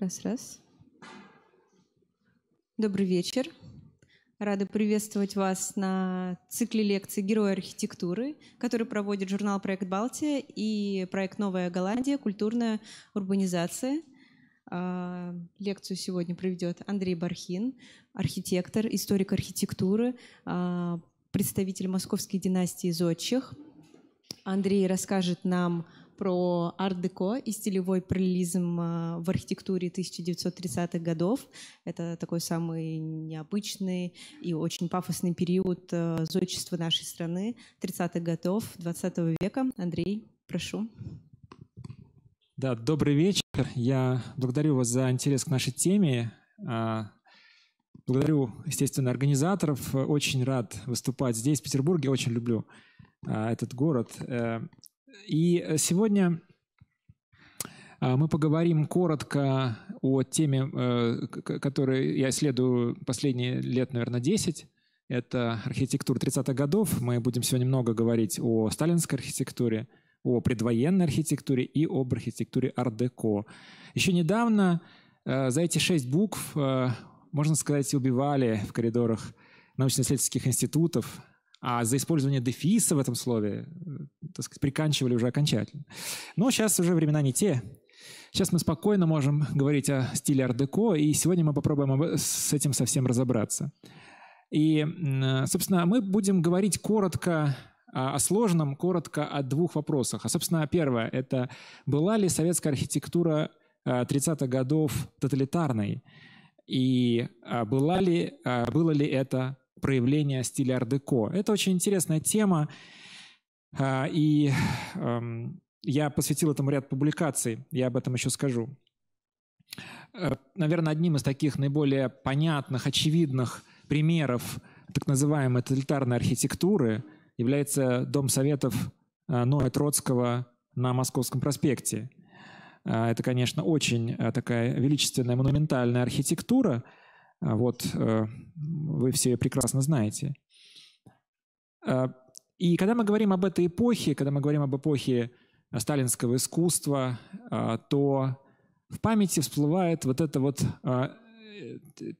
Раз, раз. Добрый вечер. Рада приветствовать вас на цикле лекций «Герои архитектуры», который проводит журнал «Проект Балтия» и проект «Новая Голландия. Культурная урбанизация». А, лекцию сегодня проведет Андрей Бархин, архитектор, историк архитектуры, а, представитель московской династии зодчих. Андрей расскажет нам про арт-деко и стилевой параллелизм э, в архитектуре 1930-х годов. Это такой самый необычный и очень пафосный период э, зодчества нашей страны 30-х годов 20 -го века. Андрей, прошу. Да, добрый вечер. Я благодарю вас за интерес к нашей теме. А, благодарю, естественно, организаторов. Очень рад выступать здесь, в Петербурге. Очень люблю а, этот город. Э, и э, сегодня а, мы поговорим коротко о теме, э, которую я исследую последние лет, наверное, 10. Это архитектура 30-х годов. Мы будем сегодня много говорить о сталинской архитектуре, о предвоенной архитектуре и об архитектуре ар-деко. Еще недавно э, за эти шесть букв, можно сказать, убивали в коридорах научно-исследовательских институтов, а за использование дефиса в этом слове, э, так сказать, приканчивали уже окончательно. Но сейчас уже времена не те. Сейчас мы спокойно можем говорить о стиле ар-деко, и сегодня мы попробуем с этим совсем разобраться. И, э, собственно, мы будем говорить коротко о сложном, коротко о двух вопросах. А, собственно, первое — это была ли советская архитектура 30-х э, годов тоталитарной? И а, была ли, а, было ли это проявления стиля ар-деко. Это очень интересная тема, а, и эм, я посвятил этому ряд публикаций, я об этом еще скажу. Э, наверное, одним из таких наиболее понятных, очевидных примеров так называемой тоталитарной архитектуры является Дом Советов э, Ноя Троцкого на Московском проспекте. Э, это, конечно, очень такая величественная монументальная архитектура – а вот э, вы все прекрасно знаете. Э, и когда мы говорим об этой эпохе, когда мы говорим об эпохе сталинского искусства, э, то в памяти всплывает вот эта вот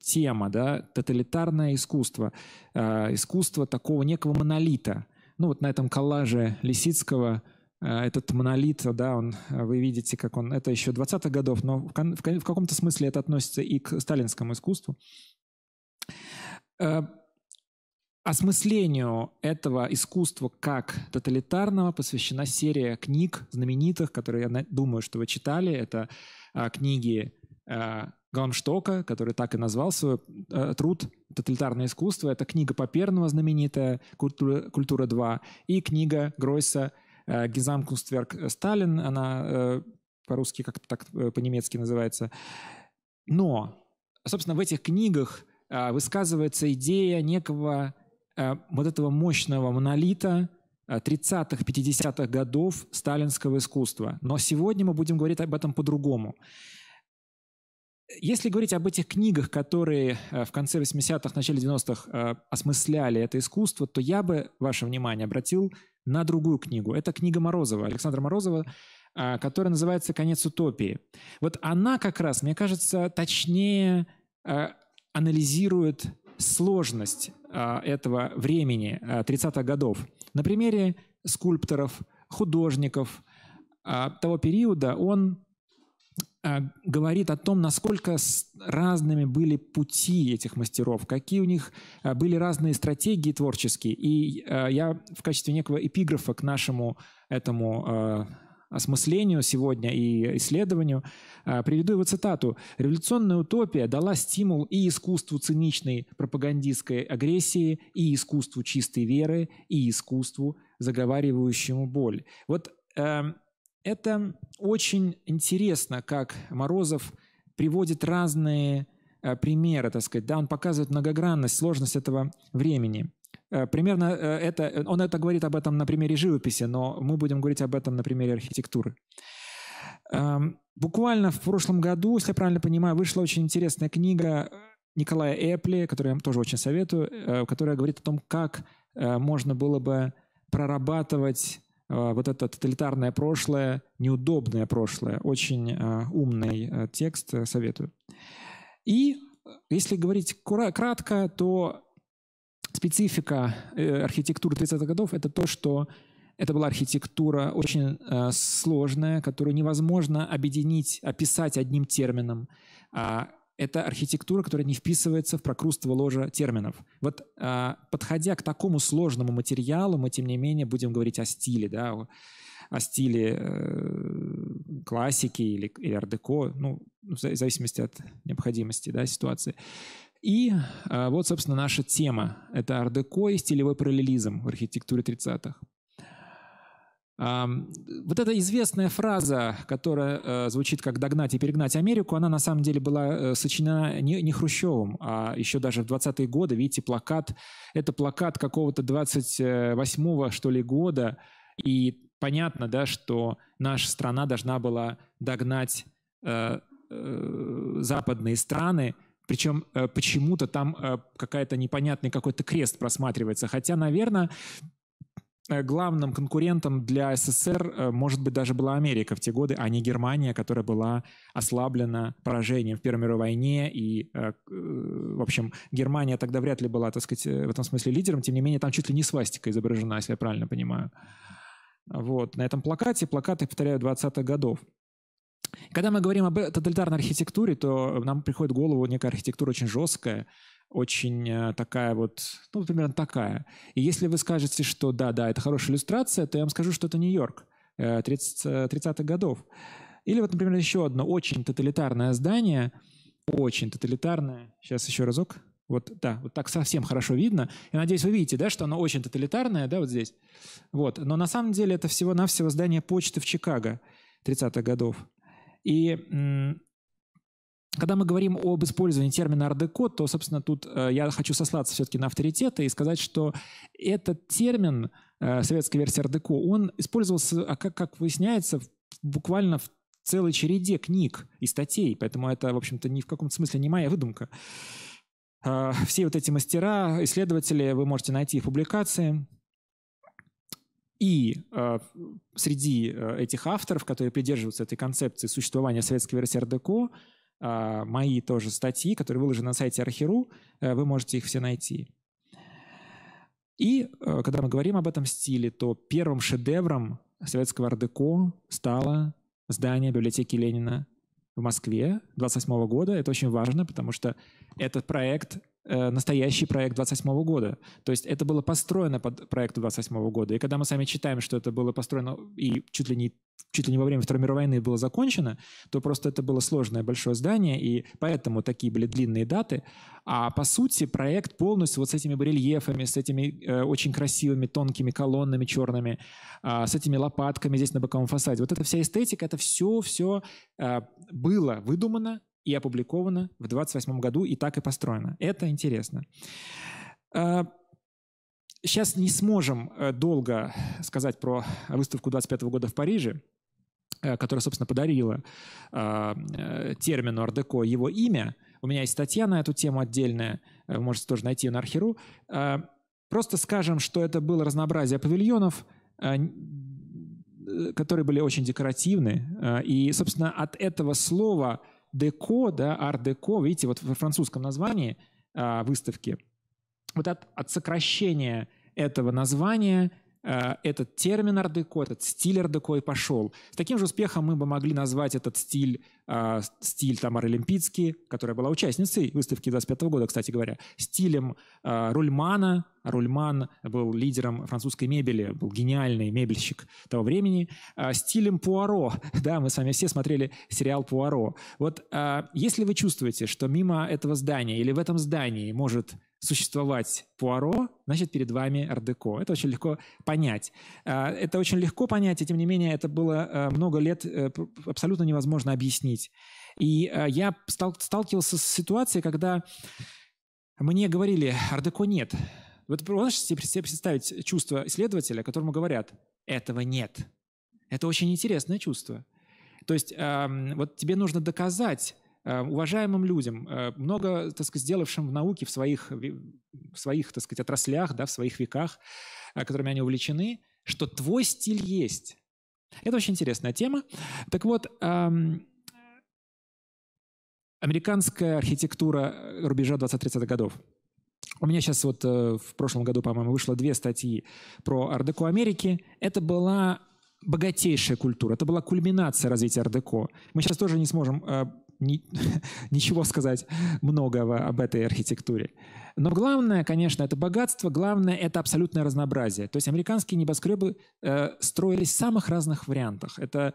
тема, да, тоталитарное искусство, искусство такого некого монолита. Ну вот на этом коллаже Лисицкого – а, этот монолит, да, он, а, вы видите, как он, это еще 20-х годов, но в, в, каком-то смысле это относится и к сталинскому искусству. А, осмыслению этого искусства как тоталитарного посвящена серия книг знаменитых, которые, я думаю, что вы читали. Это книги а, который так и назвал свой труд «Тоталитарное искусство». Это книга Поперного знаменитая «Культура, культура 2» и книга Гройса Gesamtkunstwerk э, э, Сталин, она э, по-русски как-то так по-немецки называется. Но, собственно, в этих книгах высказывается идея некого вот этого мощного монолита 30-х, 50-х годов сталинского искусства. Но сегодня мы будем говорить об этом по-другому. Если говорить об этих книгах, которые в конце 80-х, начале 90-х осмысляли это искусство, то я бы ваше внимание обратил на другую книгу. Это книга Морозова, Александра Морозова, а, которая называется «Конец утопии». Вот она как раз, мне кажется, точнее а, анализирует сложность а, этого времени 30-х годов. На примере скульпторов, художников того периода он а, говорит о том, насколько разными были пути этих мастеров, какие у них а, были разные стратегии творческие. И а, я в качестве некого эпиграфа к нашему этому осмыслению сегодня и исследованию, приведу его цитату. «Революционная утопия дала стимул и искусству циничной пропагандистской агрессии, и искусству чистой веры, и искусству, заговаривающему боль». Вот эм, это очень интересно, как Морозов приводит разные э, примеры, так сказать, да, он показывает многогранность, сложность этого времени. Э, примерно э, это, он это говорит об этом на примере живописи, но мы будем говорить об этом на примере архитектуры. Эм, буквально в прошлом году, если я правильно понимаю, вышла очень интересная книга Николая Эпли, которую я тоже очень советую, которая говорит о том, как можно было бы прорабатывать а, вот это тоталитарное прошлое, неудобное прошлое. Очень а, умный а, текст, э, советую. И э, если говорить кратко, то специфика э, архитектуры 30-х годов – это то, что это была архитектура очень сложная, которую невозможно объединить, описать одним термином это архитектура, которая не вписывается в прокрустово ложа терминов. Вот а, подходя к такому сложному материалу, мы, тем не менее, будем говорить о стиле, да, о, стиле э, классики или, или ар-деко, ну, в зависимости от необходимости, да, ситуации. И а, вот, собственно, наша тема. Это ар-деко и стилевой параллелизм в архитектуре 30-х. Вот эта известная фраза, которая э, звучит как «догнать и перегнать Америку», она на самом деле была э, сочинена не Хрущевым, а еще даже в 20-е годы, видите, плакат. Это плакат какого-то 28-го, что ли, года. И понятно, да, что наша страна должна была догнать э, западные страны, причем почему-то там какая-то непонятный какой-то крест просматривается. Хотя, наверное, Э, главным конкурентом для СССР, э, может быть, даже была Америка в те годы, а не Германия, которая была ослаблена поражением в Первой мировой войне. И, э, в общем, Германия тогда вряд ли была, так сказать, в этом смысле лидером. Тем не менее, там чуть ли не свастика изображена, если я правильно понимаю. Вот, на этом плакате, плакаты, повторяю, 20-х годов. Когда мы говорим об тоталитарной архитектуре, то нам приходит в голову некая архитектура очень жесткая, очень э, такая вот, ну, примерно такая. И если вы скажете, что да, да, это хорошая иллюстрация, то я вам скажу, что это Нью-Йорк 30-х э, э, годов. Или вот, например, еще одно очень тоталитарное здание, очень тоталитарное. Сейчас еще разок. Вот, да, вот так совсем хорошо видно. Я надеюсь, вы видите, да, что оно очень тоталитарное, да, вот здесь. Вот. Но на самом деле это всего-навсего здание почты в Чикаго 30-х годов. И когда мы говорим об использовании термина «ардеко», то, собственно, тут э, я хочу сослаться все-таки на авторитеты и сказать, что этот термин, э, советской версии «ардеко», он использовался, а как, как выясняется, буквально в целой череде книг и статей, поэтому это, в общем-то, ни в каком смысле не моя выдумка. Э, все вот эти мастера, исследователи, вы можете найти их публикации – и э, среди э, этих авторов, которые придерживаются этой концепции существования советской версии РДКО, э, мои тоже статьи, которые выложены на сайте Архиру, э, вы можете их все найти. И э, когда мы говорим об этом стиле, то первым шедевром советского ардеко стало здание библиотеки Ленина в Москве 28 года. Это очень важно, потому что этот проект Э, настоящий проект 28 года. То есть это было построено под проект 28 года. И когда мы сами читаем, что это было построено и чуть ли не чуть ли не во время Второй мировой войны было закончено, то просто это было сложное большое здание, и поэтому такие были длинные даты. А по сути проект полностью вот с этими барельефами, с этими э, очень красивыми тонкими колоннами черными, э, с этими лопатками здесь на боковом фасаде. Вот эта вся эстетика, это все-все э, было выдумано, и опубликовано в 28 году и так и построено. Это интересно. Сейчас а, не сможем э, долго сказать про выставку 25 года в Париже, э, которая, собственно, подарила а, э, термину «Ардеко» его имя. У меня есть статья на эту тему отдельная, вы можете тоже найти ее на архиру. А, просто скажем, что это было разнообразие павильонов, которые были очень декоративны. И, собственно, от этого слова – деко, да, арт-деко, видите, вот в французском названии э, выставки, вот от, от сокращения этого названия э, этот термин арт-деко, этот стиль арт-деко и пошел. С таким же успехом мы бы могли назвать этот стиль а, стиль Тамары Лемпицки, которая была участницей выставки 25 года, кстати говоря, стилем а, Рульмана. Рульман был лидером французской мебели, был гениальный мебельщик того времени. А, стилем Пуаро. Да, мы с вами все смотрели сериал Пуаро. Вот если вы чувствуете, что мимо этого здания или в этом здании может существовать Пуаро, значит, перед вами Ардеко. Это очень легко понять. Это очень легко понять, и тем не менее это было много лет э, абсолютно невозможно объяснить объяснить. И э, я стал, сталкивался с ситуацией, когда мне говорили, ардеко нет. Вот можешь себе представить чувство исследователя, которому говорят, этого нет. Это очень интересное чувство. То есть эм, вот тебе нужно доказать э, уважаемым людям, э, много, так сказать, сделавшим в науке, в своих, в своих так сказать, отраслях, да, в своих веках, э, которыми они увлечены, что твой стиль есть. Это очень интересная тема. Так вот, эм, Американская архитектура э, рубежа 20-30-х годов. У меня сейчас вот э, в прошлом году, по-моему, вышло две статьи про ардеко Америки. Это была богатейшая культура, это была кульминация развития ардеко. Мы сейчас тоже не сможем э, ни, ничего сказать многого об этой архитектуре. Но главное, конечно, это богатство, главное это абсолютное разнообразие. То есть американские небоскребы э, строились в самых разных вариантах. Это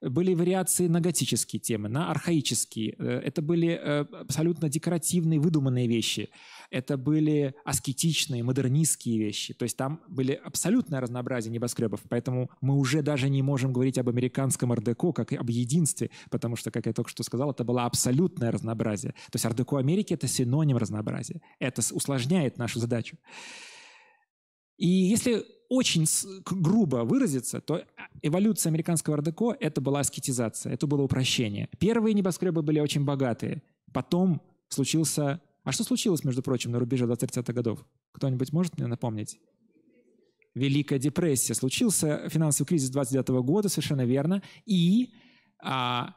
были вариации на готические темы, на архаические. Э, это были э, абсолютно декоративные, выдуманные вещи. Это были аскетичные, модернистские вещи. То есть там были абсолютное разнообразие небоскребов. Поэтому мы уже даже не можем говорить об американском ардеко как об единстве, потому что, как я только что сказал, это было абсолютное разнообразие. То есть ардеко Америки — это синоним разнообразия. Это усложняет нашу задачу. И если очень грубо выразиться, то эволюция американского ардеко — это была аскетизация, это было упрощение. Первые небоскребы были очень богатые. Потом случился... А что случилось, между прочим, на рубеже 20-30-х годов? Кто-нибудь может мне напомнить? Великая депрессия. Случился финансовый кризис 29 -го года, совершенно верно. И а,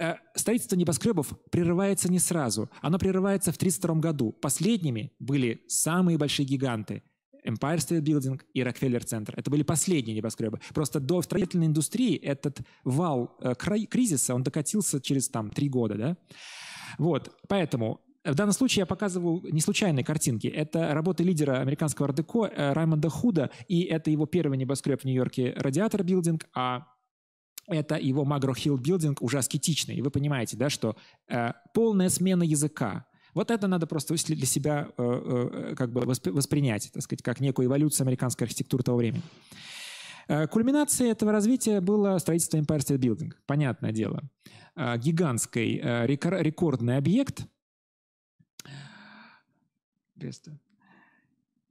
э, строительство небоскребов прерывается не сразу. Оно прерывается в 1932 году. Последними были самые большие гиганты — Empire State Building и Рокфеллер Центр. Это были последние небоскребы. Просто до строительной индустрии этот вал э, кризиса, он докатился через там три года, да? Вот, поэтому э, в данном случае я показываю не случайные картинки. Это работы лидера американского ардеко э, Раймонда Худа, и это его первый небоскреб в Нью-Йорке «Радиатор Билдинг», а это его Магро Хилл Билдинг уже аскетичный. И вы понимаете, да, что э, полная смена языка, вот это надо просто для себя э, э, как бы воспринять, так сказать, как некую эволюцию американской архитектуры того времени. Э, кульминацией этого развития было строительство Empire State Building, понятное дело. Гигантский рекордный объект.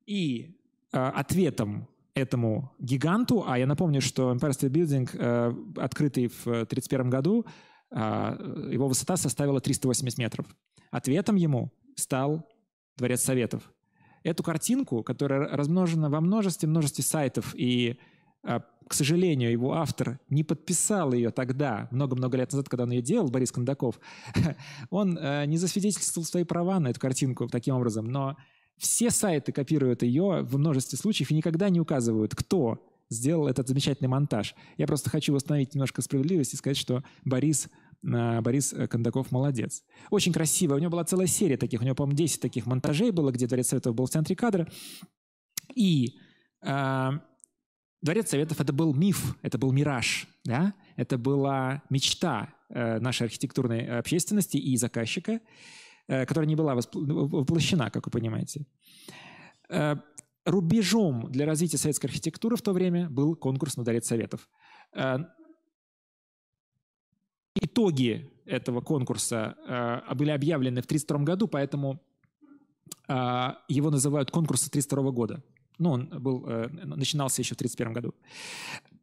И ответом этому гиганту, а я напомню, что Empire State Building, открытый в 1931 году, его высота составила 380 метров. Ответом ему стал Дворец Советов. Эту картинку, которая размножена во множестве-множестве сайтов и а, к сожалению, его автор не подписал ее тогда, много-много лет назад, когда он ее делал, Борис Кондаков, он э, не засвидетельствовал свои права на эту картинку таким образом, но все сайты копируют ее в множестве случаев и никогда не указывают, кто сделал этот замечательный монтаж. Я просто хочу восстановить немножко справедливость и сказать, что Борис а, Борис э, Кондаков молодец. Очень красиво. У него была целая серия таких. У него, по-моему, 10 таких монтажей было, где Дворец Советов был в центре кадра. И э, Дворец Советов — это был миф, это был мираж, да? Это была мечта э, нашей архитектурной общественности и заказчика, э, которая не была воплощена, как вы понимаете. Э, рубежом для развития советской архитектуры в то время был конкурс на Дворец Советов э, итоги этого конкурса э, были объявлены в 1932 году, поэтому э, его называют конкурсом 1932 года. Ну, он был, э, начинался еще в 1931 году.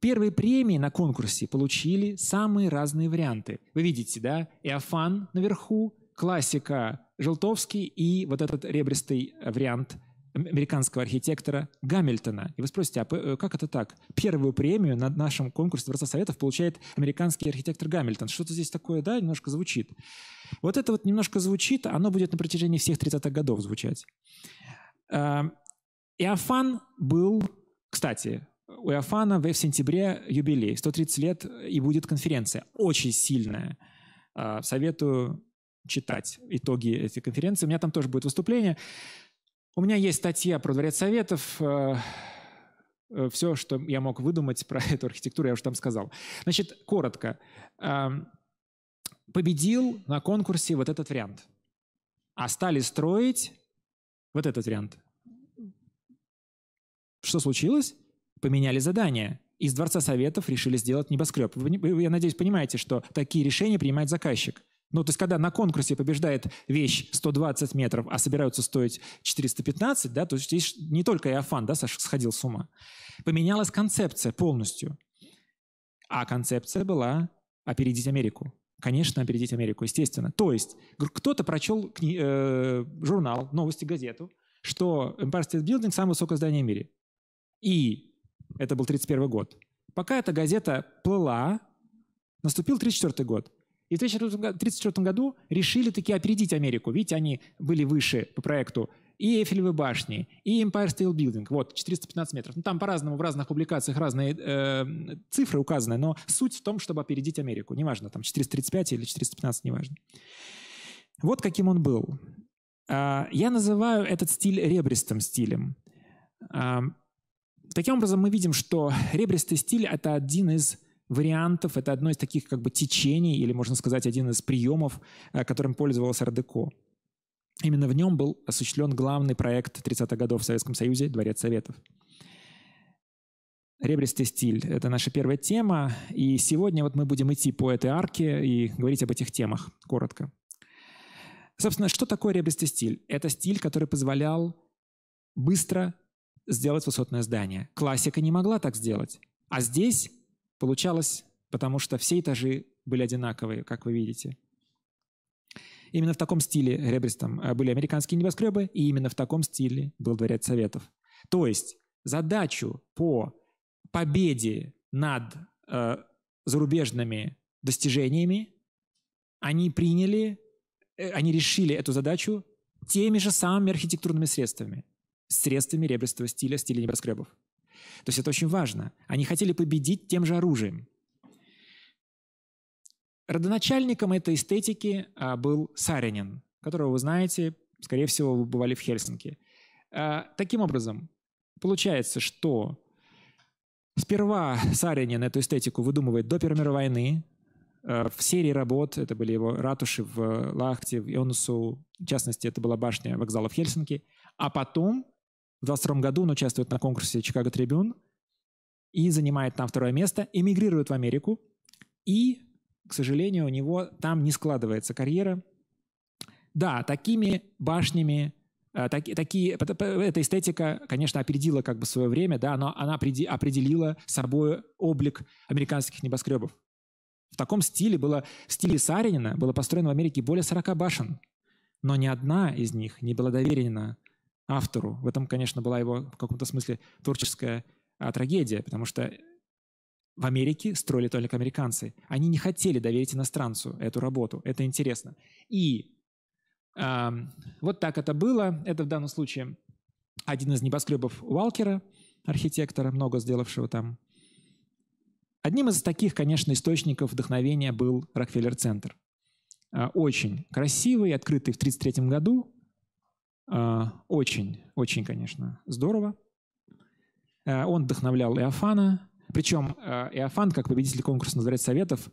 Первые премии на конкурсе получили самые разные варианты. Вы видите, да, Иофан наверху, классика Желтовский и вот этот ребристый э, вариант – американского архитектора Гамильтона. И вы спросите, а э, как это так? Первую премию на нашем конкурсе Дворца Советов получает американский архитектор Гамильтон. Что-то здесь такое, да, немножко звучит. Вот это вот немножко звучит, а оно будет на протяжении всех 30-х годов звучать. А, Иофан был, кстати, у Иофана в сентябре юбилей, 130 лет, и будет конференция, очень сильная. А, советую читать итоги этой конференции. У меня там тоже будет выступление. У меня есть статья про дворец советов, э, э, все, что я мог выдумать про эту архитектуру, я уже там сказал. Значит, коротко. Эм, победил на конкурсе вот этот вариант. А стали строить вот этот вариант. Что случилось? Поменяли задание. Из Дворца Советов решили сделать небоскреб. Вы, я надеюсь, понимаете, что такие решения принимает заказчик. Ну, то есть, когда на конкурсе побеждает вещь 120 метров, а собираются стоить 415, да, то есть здесь не только Иофан, да, Саша, сходил с ума. Поменялась концепция полностью. А концепция была опередить Америку. Конечно, опередить Америку, естественно. То есть, кто-то прочел кни- э- журнал, новости, газету, что Empire State Building – самое высокое здание в мире. И это был 31 год. Пока эта газета плыла, наступил 34 год. И в 1934 году решили таки опередить Америку. Видите, они были выше по проекту и Эйфелевой башни, и Empire State Building. Вот, 415 метров. Ну, там по-разному в разных публикациях разные э, цифры указаны, но суть в том, чтобы опередить Америку. Неважно, там 435 или 415, неважно. Вот каким он был. А, я называю этот стиль ребристым стилем. А, таким образом, мы видим, что ребристый стиль — это один из вариантов. Это одно из таких как бы течений, или, можно сказать, один из приемов, э, которым пользовалась Ардеко. Именно в нем был осуществлен главный проект 30-х годов в Советском Союзе «Дворец Советов». Ребристый стиль — это наша первая тема, и сегодня вот мы будем идти по этой арке и говорить об этих темах коротко. Собственно, что такое ребристый стиль? Это стиль, который позволял быстро сделать высотное здание. Классика не могла так сделать. А здесь Получалось, потому что все этажи были одинаковые, как вы видите. Именно в таком стиле ребристом э, были американские небоскребы, и именно в таком стиле был Дворец Советов. То есть задачу по победе над э, зарубежными достижениями они приняли, э, они решили эту задачу теми же самыми архитектурными средствами, средствами ребристого стиля, стиля небоскребов. То есть это очень важно. Они хотели победить тем же оружием. Родоначальником этой эстетики а, был Саринин, которого вы знаете, скорее всего, вы бывали в Хельсинки. А, таким образом, получается, что сперва Саринин эту эстетику выдумывает до Первой мировой войны, а, в серии работ, это были его ратуши в Лахте, в Йонусу в частности, это была башня вокзала в Хельсинки, а потом в 22 году он участвует на конкурсе «Чикаго Трибюн» и занимает там второе место, эмигрирует в Америку. И, к сожалению, у него там не складывается карьера. Да, такими башнями, э, так, такие, эта эстетика, конечно, опередила как бы свое время, да, но она определила собой облик американских небоскребов. В таком стиле было, в стиле Саринина было построено в Америке более 40 башен, но ни одна из них не была доверена автору. В этом, конечно, была его в каком-то смысле творческая а, трагедия, потому что в Америке строили только американцы. Они не хотели доверить иностранцу эту работу. Это интересно. И э, вот так это было. Это в данном случае один из небоскребов Уалкера, архитектора, много сделавшего там. Одним из таких, конечно, источников вдохновения был Рокфеллер-центр. А, очень красивый, открытый в 1933 году. А, очень, очень, конечно, здорово. А, он вдохновлял Иофана. Причем а, Иофан, как победитель конкурса на Дворец Советов,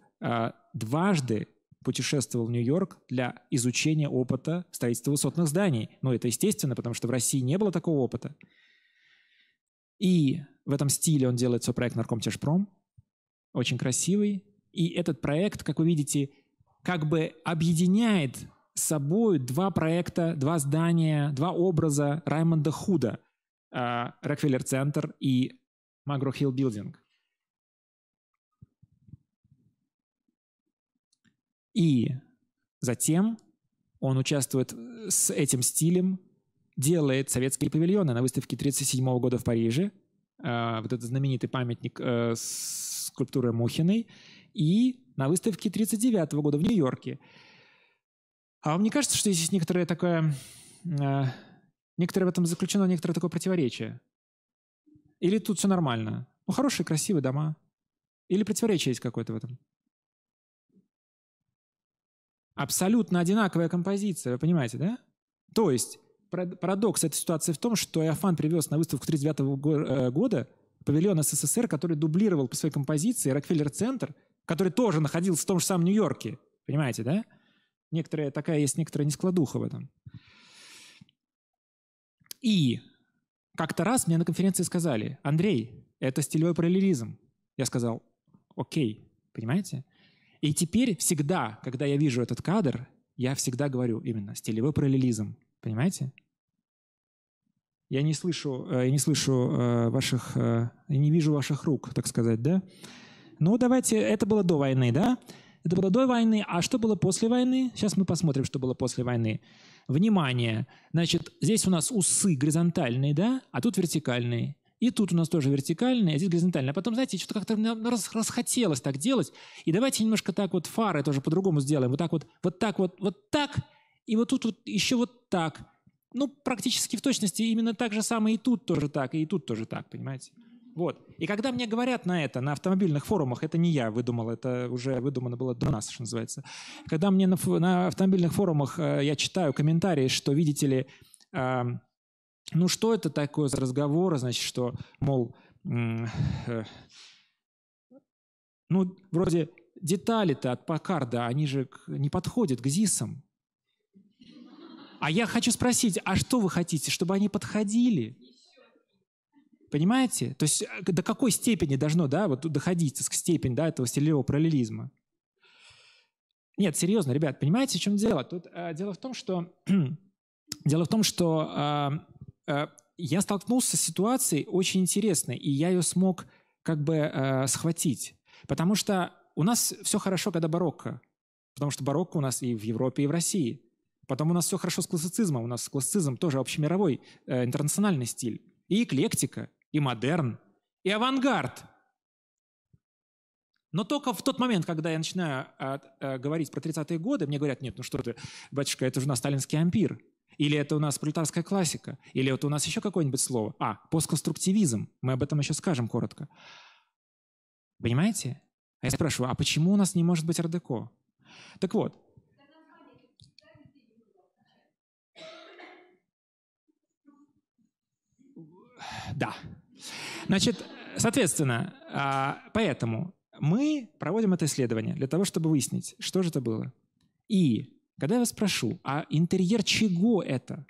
дважды путешествовал в Нью-Йорк для изучения опыта строительства высотных зданий. Ну, это естественно, потому что в России не было такого опыта. И в этом стиле он делает свой проект «Наркомтяжпром». Очень красивый. И этот проект, как вы видите, как бы объединяет с собой два проекта, два здания, два образа Раймонда Худа, а, Рокфеллер-центр и Магро-Хилл Билдинг. И затем он участвует э, с этим стилем, делает советские павильоны на выставке 1937 года в Париже, а, вот этот знаменитый памятник э, с скульптурой Мухиной, и на выставке 1939 года в Нью-Йорке. А вам не кажется, что здесь некоторое такое... Э, некоторое в этом заключено, некоторое такое противоречие? Или тут все нормально? Ну, хорошие, красивые дома. Или противоречие есть какое-то в этом? Абсолютно одинаковая композиция, вы понимаете, да? То есть парадокс этой ситуации в том, что Иофан привез на выставку 1939 э, года павильон СССР, который дублировал по своей композиции Рокфеллер-центр, который тоже находился в том же самом Нью-Йорке. Понимаете, да? Некоторая такая есть некоторая нескладуха в этом. И как-то раз мне на конференции сказали, Андрей, это стилевой параллелизм. Я сказал, окей, понимаете? И теперь всегда, когда я вижу этот кадр, я всегда говорю именно стилевой параллелизм. Понимаете? Я не слышу, э, я не слышу э, ваших, э, я не вижу ваших рук, так сказать, да? Ну, давайте, это было до войны, да? Это было до войны. А что было после войны? Сейчас мы посмотрим, что было после войны. Внимание. Значит, здесь у нас усы горизонтальные, да? А тут вертикальные. И тут у нас тоже вертикальные, а здесь горизонтальные. А потом, знаете, что-то как-то рас, расхотелось так делать. И давайте немножко так вот фары тоже по-другому сделаем. Вот так вот, вот так вот, вот так. И вот тут вот еще вот так. Ну, практически в точности именно так же самое и тут тоже так, и тут тоже так, понимаете? Вот. И когда мне говорят на это, на автомобильных форумах, это не я выдумал, это уже выдумано было до нас, что называется. Когда мне на, на автомобильных форумах э, я читаю комментарии, что, видите ли, э, ну что это такое за разговор, значит, что, мол, э, ну, вроде детали-то от Пакарда, они же не подходят к ЗИСам. А я хочу спросить, а что вы хотите, чтобы они подходили? Понимаете? То есть э, до какой степени должно да, вот доходить к степени да, этого стилевого параллелизма? Нет, серьезно, ребят, понимаете, в чем дело? Тут э, дело в том, что дело в том, что э, э, я столкнулся с ситуацией очень интересной, и я ее смог как бы э, схватить, потому что у нас все хорошо, когда барокко, потому что барокко у нас и в Европе, и в России. Потом у нас все хорошо с классицизмом, у нас классицизм тоже общемировой, э, интернациональный стиль. И эклектика, и модерн, и авангард. Но только в тот момент, когда я начинаю а, а, говорить про 30-е годы, мне говорят, нет, ну что ты, батюшка, это же у нас сталинский ампир. Или это у нас пролетарская классика. Или это у нас еще какое-нибудь слово. А, постконструктивизм. Мы об этом еще скажем коротко. Понимаете? А я спрашиваю, а почему у нас не может быть Ардеко? Так вот. Да. Значит, соответственно, а, поэтому мы проводим это исследование для того, чтобы выяснить, что же это было. И когда я вас спрошу, а интерьер чего это,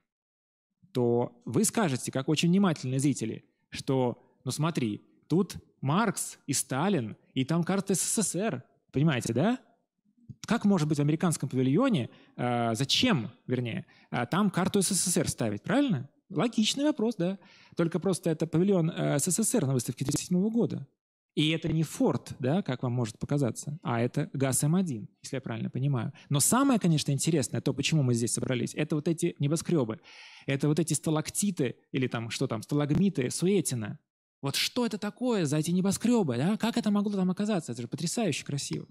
то вы скажете, как очень внимательные зрители, что, ну смотри, тут Маркс и Сталин, и там карта СССР. Понимаете, да? Как может быть в американском павильоне, э, зачем, вернее, э, там карту СССР ставить, правильно? Логичный вопрос, да. Только просто это павильон э, СССР на выставке 1937 года. И это не Форд, да, как вам может показаться, а это ГАЗ-М1, если я правильно понимаю. Но самое, конечно, интересное, то, почему мы здесь собрались, это вот эти небоскребы, это вот эти сталактиты, или там, что там, сталагмиты Суетина. Вот что это такое за эти небоскребы, да? Как это могло там оказаться? Это же потрясающе красиво.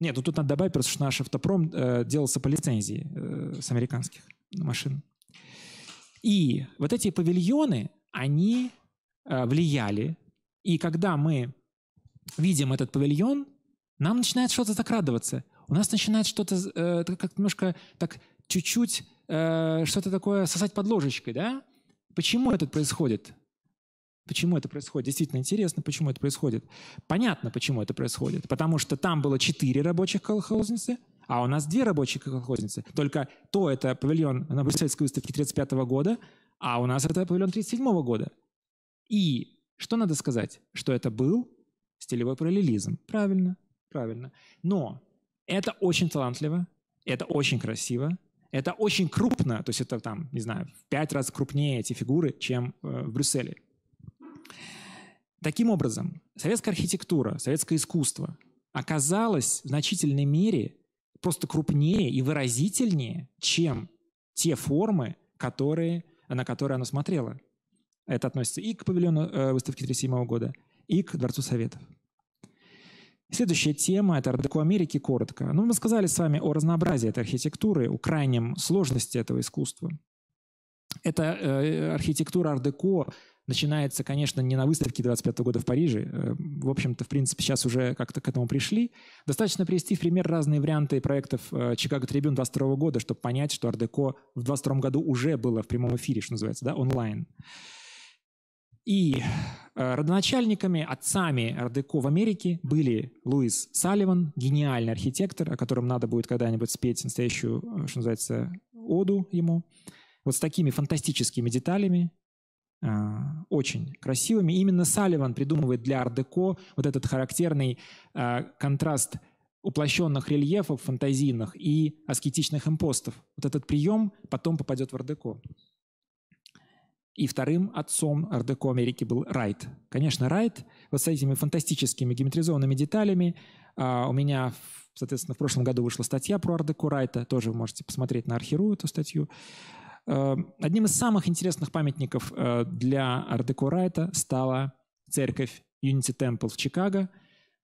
Нет, ну тут надо добавить просто, что наш автопром э, делался по лицензии э, с американских машин. И вот эти павильоны, они э, влияли. И когда мы видим этот павильон, нам начинает что-то закрадываться. У нас начинает что-то э, как немножко так чуть-чуть э, что-то такое сосать под ложечкой, да? Почему это происходит? Почему это происходит? Действительно интересно, почему это происходит. Понятно, почему это происходит. Потому что там было четыре рабочих колхозницы – а у нас две рабочие колхозницы. Только то это павильон на Брюссельской выставке 35 года, а у нас это павильон 37 года. И что надо сказать? Что это был стилевой параллелизм. Правильно, правильно. Но это очень талантливо, это очень красиво, это очень крупно, то есть это там, не знаю, в пять раз крупнее эти фигуры, чем э, в Брюсселе. Таким образом, советская архитектура, советское искусство оказалось в значительной мере просто крупнее и выразительнее, чем те формы, которые, на которые оно смотрело. Это относится и к павильону э, выставки 1937 года, и к Дворцу Советов. Следующая тема — это ардеко Америки коротко. Ну, мы сказали с вами о разнообразии этой архитектуры, о крайнем сложности этого искусства. Это э, архитектура ардеко начинается, конечно, не на выставке 25 года в Париже. Э, в общем-то, в принципе, сейчас уже как-то к этому пришли. Достаточно привести в пример разные варианты проектов э, Чикаго Трибюн 22 года, чтобы понять, что Ардеко в 22 году уже было в прямом эфире, что называется, да, онлайн. И э, родоначальниками, отцами Ардеко в Америке были Луис Салливан, гениальный архитектор, о котором надо будет когда-нибудь спеть настоящую, что называется, оду ему. Вот с такими фантастическими деталями, а, очень красивыми. именно Салливан придумывает для ардеко вот этот характерный а, контраст уплощенных рельефов фантазийных и аскетичных импостов. Вот этот прием потом попадет в ардеко. И вторым отцом ардеко Америки был Райт. Конечно, Райт вот с этими фантастическими геометризованными деталями. А, у меня, соответственно, в прошлом году вышла статья про ардеко Райта. Тоже вы можете посмотреть на Архиру эту статью. Э, одним из самых интересных памятников э, для Ардеко Райта стала церковь Unity Temple в Чикаго,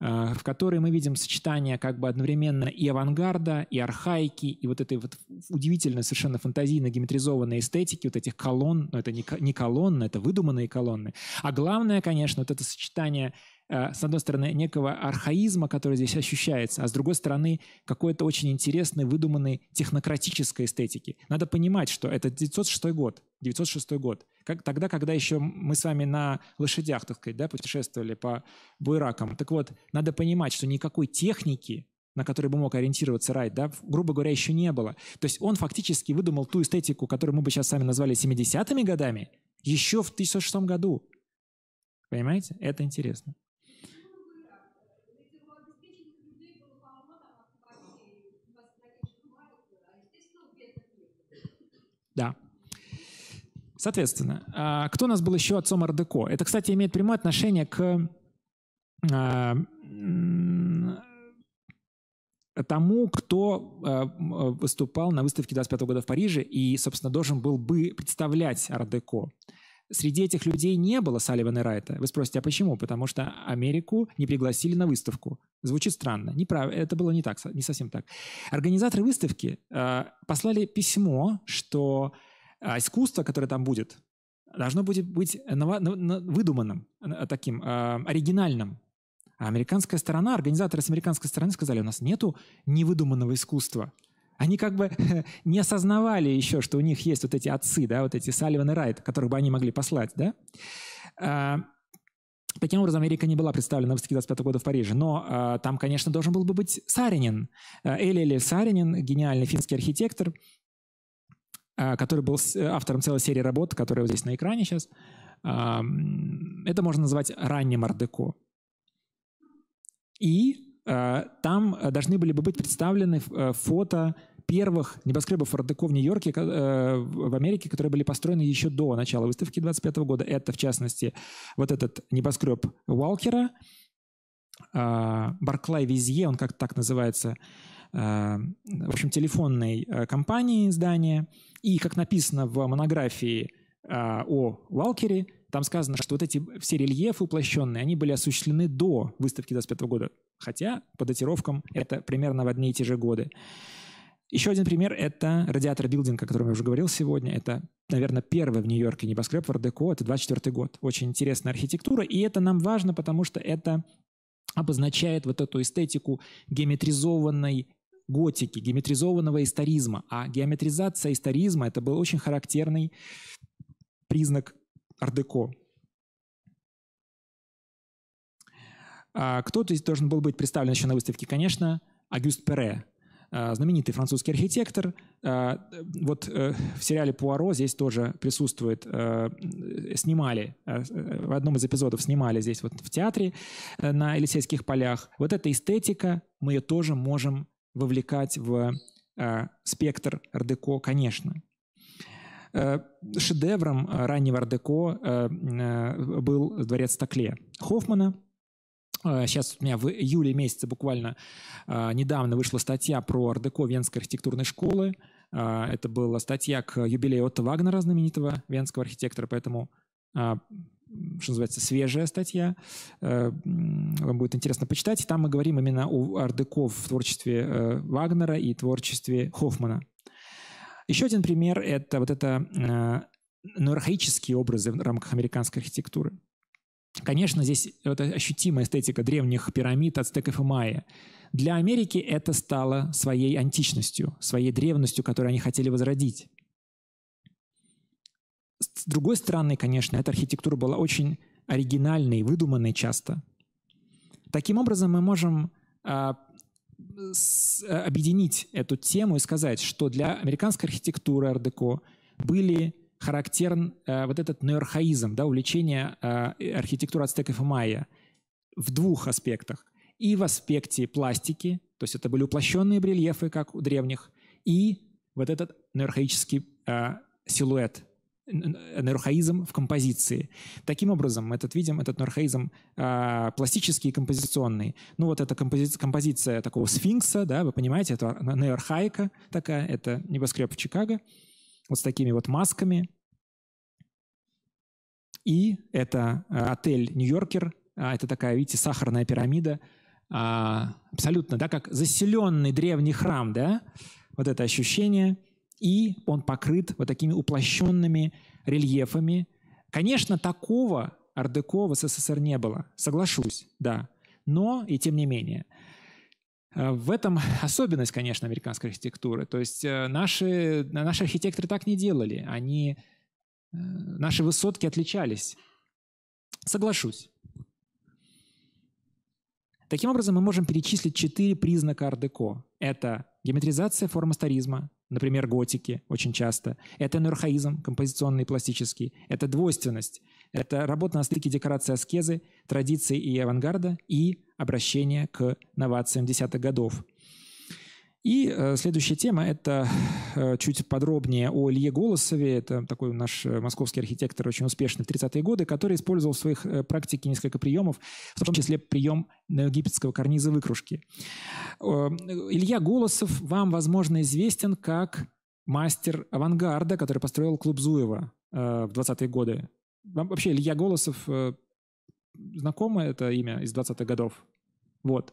э, в которой мы видим сочетание как бы одновременно и авангарда, и архаики, и вот этой вот удивительной совершенно фантазийно геометризованной эстетики вот этих колонн, но это не колонны, это выдуманные колонны. А главное, конечно, вот это сочетание Э, с одной стороны, некого архаизма, который здесь ощущается, а с другой стороны, какой-то очень интересной, выдуманной технократической эстетики. Надо понимать, что это 906 год. 906 год. Как, тогда, когда еще мы с вами на лошадях, так сказать, да, путешествовали по буйракам. Так вот, надо понимать, что никакой техники, на которой бы мог ориентироваться Райт, да, грубо говоря, еще не было. То есть он фактически выдумал ту эстетику, которую мы бы сейчас сами назвали 70-ми годами, еще в 1906 году. Понимаете? Это интересно. Да. Соответственно, а, кто у нас был еще отцом Ардеко? Это, кстати, имеет прямое отношение к а, тому, кто а, выступал на выставке 25 года в Париже и, собственно, должен был бы представлять Ардеко. Среди этих людей не было Салливана и Райта. Вы спросите, а почему? Потому что Америку не пригласили на выставку. Звучит странно. Неправ... Это было не так, не совсем так. Организаторы выставки э, послали письмо, что э, искусство, которое там будет, должно будет быть ново... выдуманным, э, таким э, оригинальным. А американская сторона, организаторы с американской стороны сказали, у нас нету невыдуманного искусства они как бы не осознавали еще, что у них есть вот эти отцы, да, вот эти Салливан и Райт, которых бы они могли послать, да. А, таким образом, Америка не была представлена в выставке 25 года в Париже, но а, там, конечно, должен был бы быть Саринин, а, Элили Саринин, гениальный финский архитектор, а, который был автором целой серии работ, которые вот здесь на экране сейчас. А, это можно назвать ранним ардеко. И Э, там э, должны были бы быть представлены э, фото первых небоскребов Родеко в Нью-Йорке, в Америке, которые были построены еще до начала выставки 25 года. Это, в частности, вот этот небоскреб Уалкера, Барклай Визье, он как то так называется, в общем, телефонной компании здания. И, как написано в монографии о Уалкере, там сказано, что вот эти все рельефы уплощенные, они были осуществлены до выставки 25 года. Хотя по датировкам это примерно в одни и те же годы. Еще один пример — это радиатор билдинг, о котором я уже говорил сегодня. Это, наверное, первый в Нью-Йорке небоскреб в Ардеко. Это 24 год. Очень интересная архитектура. И это нам важно, потому что это обозначает вот эту эстетику геометризованной готики, геометризованного историзма. А геометризация историзма — это был очень характерный признак ардеко. А, кто здесь должен был быть представлен еще на выставке? Конечно, Агюст Пере, а, знаменитый французский архитектор. А, вот э, в сериале «Пуаро» здесь тоже присутствует, э, снимали, э, в одном из эпизодов снимали здесь вот в театре на Елисейских полях. Вот эта эстетика, мы ее тоже можем вовлекать в спектр ардеко, конечно. Э, шедевром э, раннего ардеко э, был дворец Стакле Хоффмана, Сейчас у меня в июле месяце буквально недавно вышла статья про Ардеко Венской архитектурной школы. Это была статья к юбилею Отто Вагнера, знаменитого венского архитектора, поэтому что называется, свежая статья. Вам будет интересно почитать. Там мы говорим именно о ардеко в творчестве Вагнера и творчестве Хоффмана. Еще один пример — это вот это э, но архаические образы в рамках американской архитектуры. Конечно, здесь вот ощутимая эстетика древних пирамид, ацтеков и майя. Эм Для Америки это стало своей античностью, своей древностью, которую они хотели возродить. С другой стороны, конечно, эта архитектура была очень оригинальной, выдуманной часто. Таким образом, мы можем а, Э, объединить эту тему и сказать, что для американской архитектуры ардеко были характерен э, вот этот неорхаизм, да, увлечение э, архитектуры ацтеков и майя в двух аспектах. И в аспекте пластики, то есть это были уплощенные барельефы, как у древних, и вот этот неорхаический силуэт, нейрохаизм э, в композиции. Таким образом, мы этот видим, этот нейрохаизм э, а, пластический и композиционный. Ну вот эта компози- композиция такого сфинкса, да, вы понимаете, это нейрохайка такая, это небоскреб в Чикаго, вот с такими вот масками. И это э, отель «Нью-Йоркер», э, это такая, видите, сахарная пирамида, э, абсолютно, да, как заселенный древний храм, да, вот это ощущение – и он покрыт вот такими уплощенными рельефами. Конечно, такого ардеко в СССР не было, соглашусь, да, но и тем не менее. Э, в этом особенность, конечно, американской архитектуры. То есть э, наши, э, наши архитекторы так не делали. Они, наши высотки отличались. Соглашусь. Таким образом, мы можем перечислить четыре признака ардеко. Это геометризация форм историзма, например, готики очень часто. Это энерхаизм композиционный и пластический. Это двойственность. Это работа на стыке декорации аскезы, традиции и авангарда и обращение к новациям десятых годов. И э, следующая тема — это э, чуть подробнее о Илье Голосове. Это такой наш э, московский архитектор, очень успешный, в 30-е годы, который использовал в своих э, практике несколько приемов, в том числе прием неогипетского карниза выкружки. Э, эм, Илья Голосов вам, возможно, известен как мастер авангарда, который построил клуб Зуева э, в 20-е годы. Вам вообще Илья Голосов э, знакомо это имя из 20-х годов? Вот.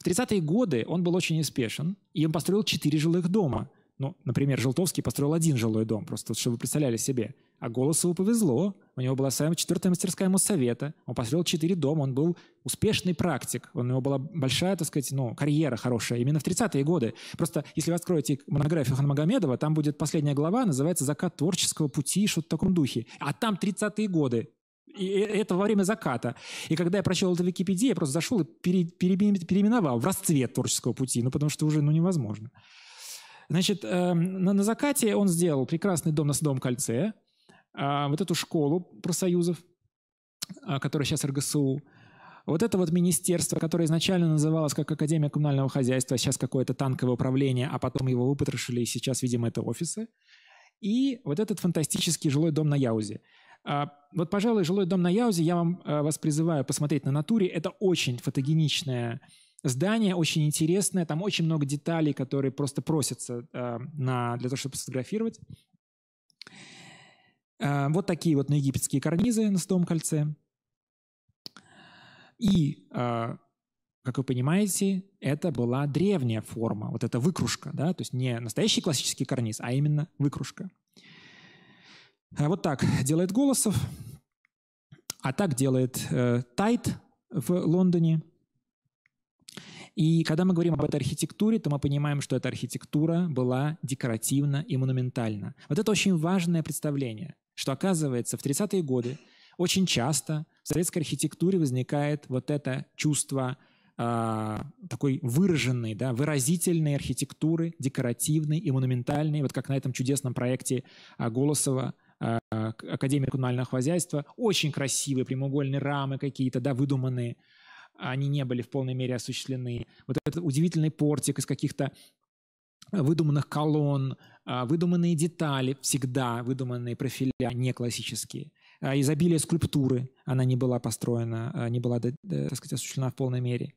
В 30-е годы он был очень успешен, и он построил четыре жилых дома. Ну, например, Желтовский построил один жилой дом, просто чтобы вы представляли себе. А Голосову повезло, у него была своя четвертая мастерская Моссовета, он построил четыре дома, он был успешный практик, у него была большая, так сказать, ну, карьера хорошая, именно в 30-е годы. Просто если вы откроете монографию Ханмагомедова, там будет последняя глава, называется «Закат творческого пути» что-то в таком духе. А там 30-е годы, и э, это во время заката. И когда я прочел это в Википедии, я просто зашел и пере, пере, переименовал в расцвет творческого пути, ну потому что уже ну, невозможно. Значит, эм, на, на закате он сделал прекрасный дом на Садовом кольце, а, вот эту школу профсоюзов, а, которая сейчас РГСУ, вот это вот министерство, которое изначально называлось как Академия коммунального хозяйства, сейчас какое-то танковое управление, а потом его выпотрошили, и сейчас, видимо, это офисы. И вот этот фантастический жилой дом на Яузе. А, вот, пожалуй, жилой дом на Яузе, я вам, а, вас призываю посмотреть на натуре. Это очень фотогеничное здание, очень интересное. Там очень много деталей, которые просто просятся а, на, для того, чтобы сфотографировать. Вот такие вот на ну, египетские карнизы на Стовом кольце. И, как вы понимаете, это была древняя форма, вот эта выкружка, да, то есть не настоящий классический карниз, а именно выкружка. А вот так делает Голосов, а так делает э, Тайт в Лондоне. И когда мы говорим об этой архитектуре, то мы понимаем, что эта архитектура была декоративна и монументальна. Вот это очень важное представление, что оказывается в 30-е годы очень часто в советской архитектуре возникает вот это чувство э, такой выраженной, да, выразительной архитектуры, декоративной и монументальной, вот как на этом чудесном проекте э, Голосова Э, Академия коммунального хозяйства. Очень красивые прямоугольные рамы какие-то, да, выдуманные. Они не были в полной мере осуществлены. Вот этот удивительный портик из каких-то выдуманных колонн, э, выдуманные детали, всегда выдуманные профиля, не классические. Э, изобилие скульптуры, она не была построена, не была, так сказать, осуществлена в полной мере.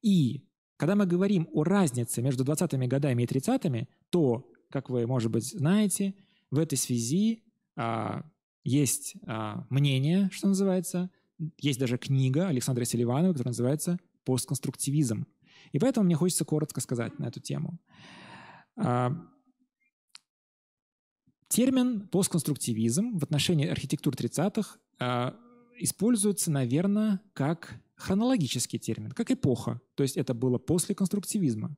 И когда мы говорим о разнице между 20-ми годами и 30-ми, то, как вы, может быть, знаете, в этой связи а, есть а, мнение, что называется, есть даже книга Александра Селиванова, которая называется «Постконструктивизм». И поэтому мне хочется коротко сказать на эту тему. А, термин «постконструктивизм» в отношении архитектур 30-х используется, наверное, как хронологический термин, как эпоха. То есть это было после конструктивизма.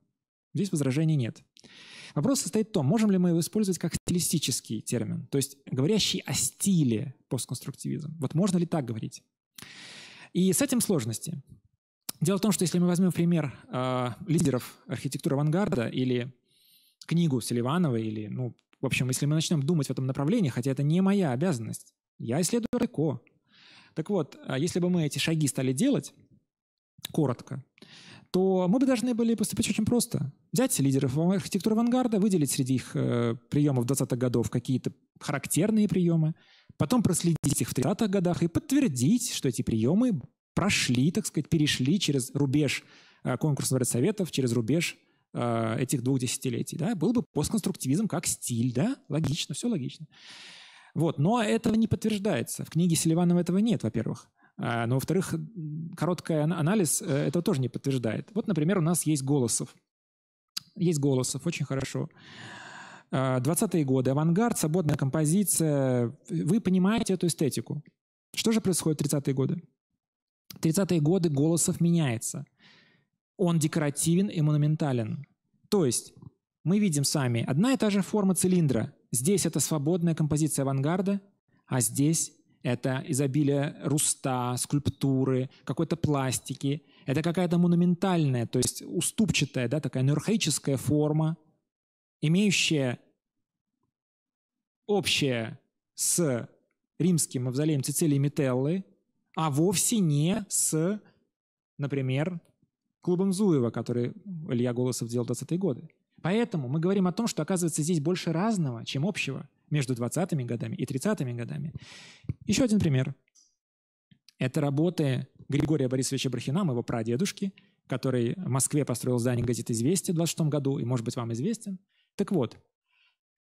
Здесь возражений нет. Вопрос состоит в том, можем ли мы его использовать как стилистический термин, то есть говорящий о стиле постконструктивизм. Вот можно ли так говорить? И с этим сложности. Дело в том, что если мы возьмем пример э, лидеров архитектуры авангарда или книгу Селиванова или, ну, в общем, если мы начнем думать в этом направлении, хотя это не моя обязанность, я исследую Реко. Так вот, а если бы мы эти шаги стали делать коротко, то мы бы должны были поступить очень просто. Взять лидеров архитектуры авангарда, выделить среди их э, приемов 20-х годов какие-то характерные приемы, потом проследить их в 30-х годах и подтвердить, что эти приемы прошли, так сказать, перешли через рубеж э, конкурса Советов, через рубеж э, этих двух десятилетий. Да? Был бы постконструктивизм как стиль, да? Логично, все логично. Вот. Но этого не подтверждается. В книге Селиванова этого нет, во-первых. А, но, во-вторых, короткий анализ э, этого тоже не подтверждает. Вот, например, у нас есть Голосов. Есть Голосов, очень хорошо. 20-е а, годы, авангард, свободная композиция. Вы понимаете эту эстетику. Что же происходит в 30-е годы? 30-е годы Голосов меняется. Он декоративен и монументален. То есть мы видим сами одна и та же форма цилиндра. Здесь это свободная композиция авангарда, а здесь это изобилие руста, скульптуры, какой-то пластики. Это какая-то монументальная, то есть уступчатая, да, такая нюрхаическая форма, имеющая общее с римским мавзолеем Цицилии Метеллы, а вовсе не с, например, клубом Зуева, который Илья Голосов делал в 20-е годы. Поэтому мы говорим о том, что, оказывается, здесь больше разного, чем общего между 20-ми годами и 30-ми годами. Еще один пример. Это работы Григория Борисовича Брахина, моего прадедушки, который в Москве построил здание газеты «Известия» в 26 году, и, может быть, вам известен. Так вот,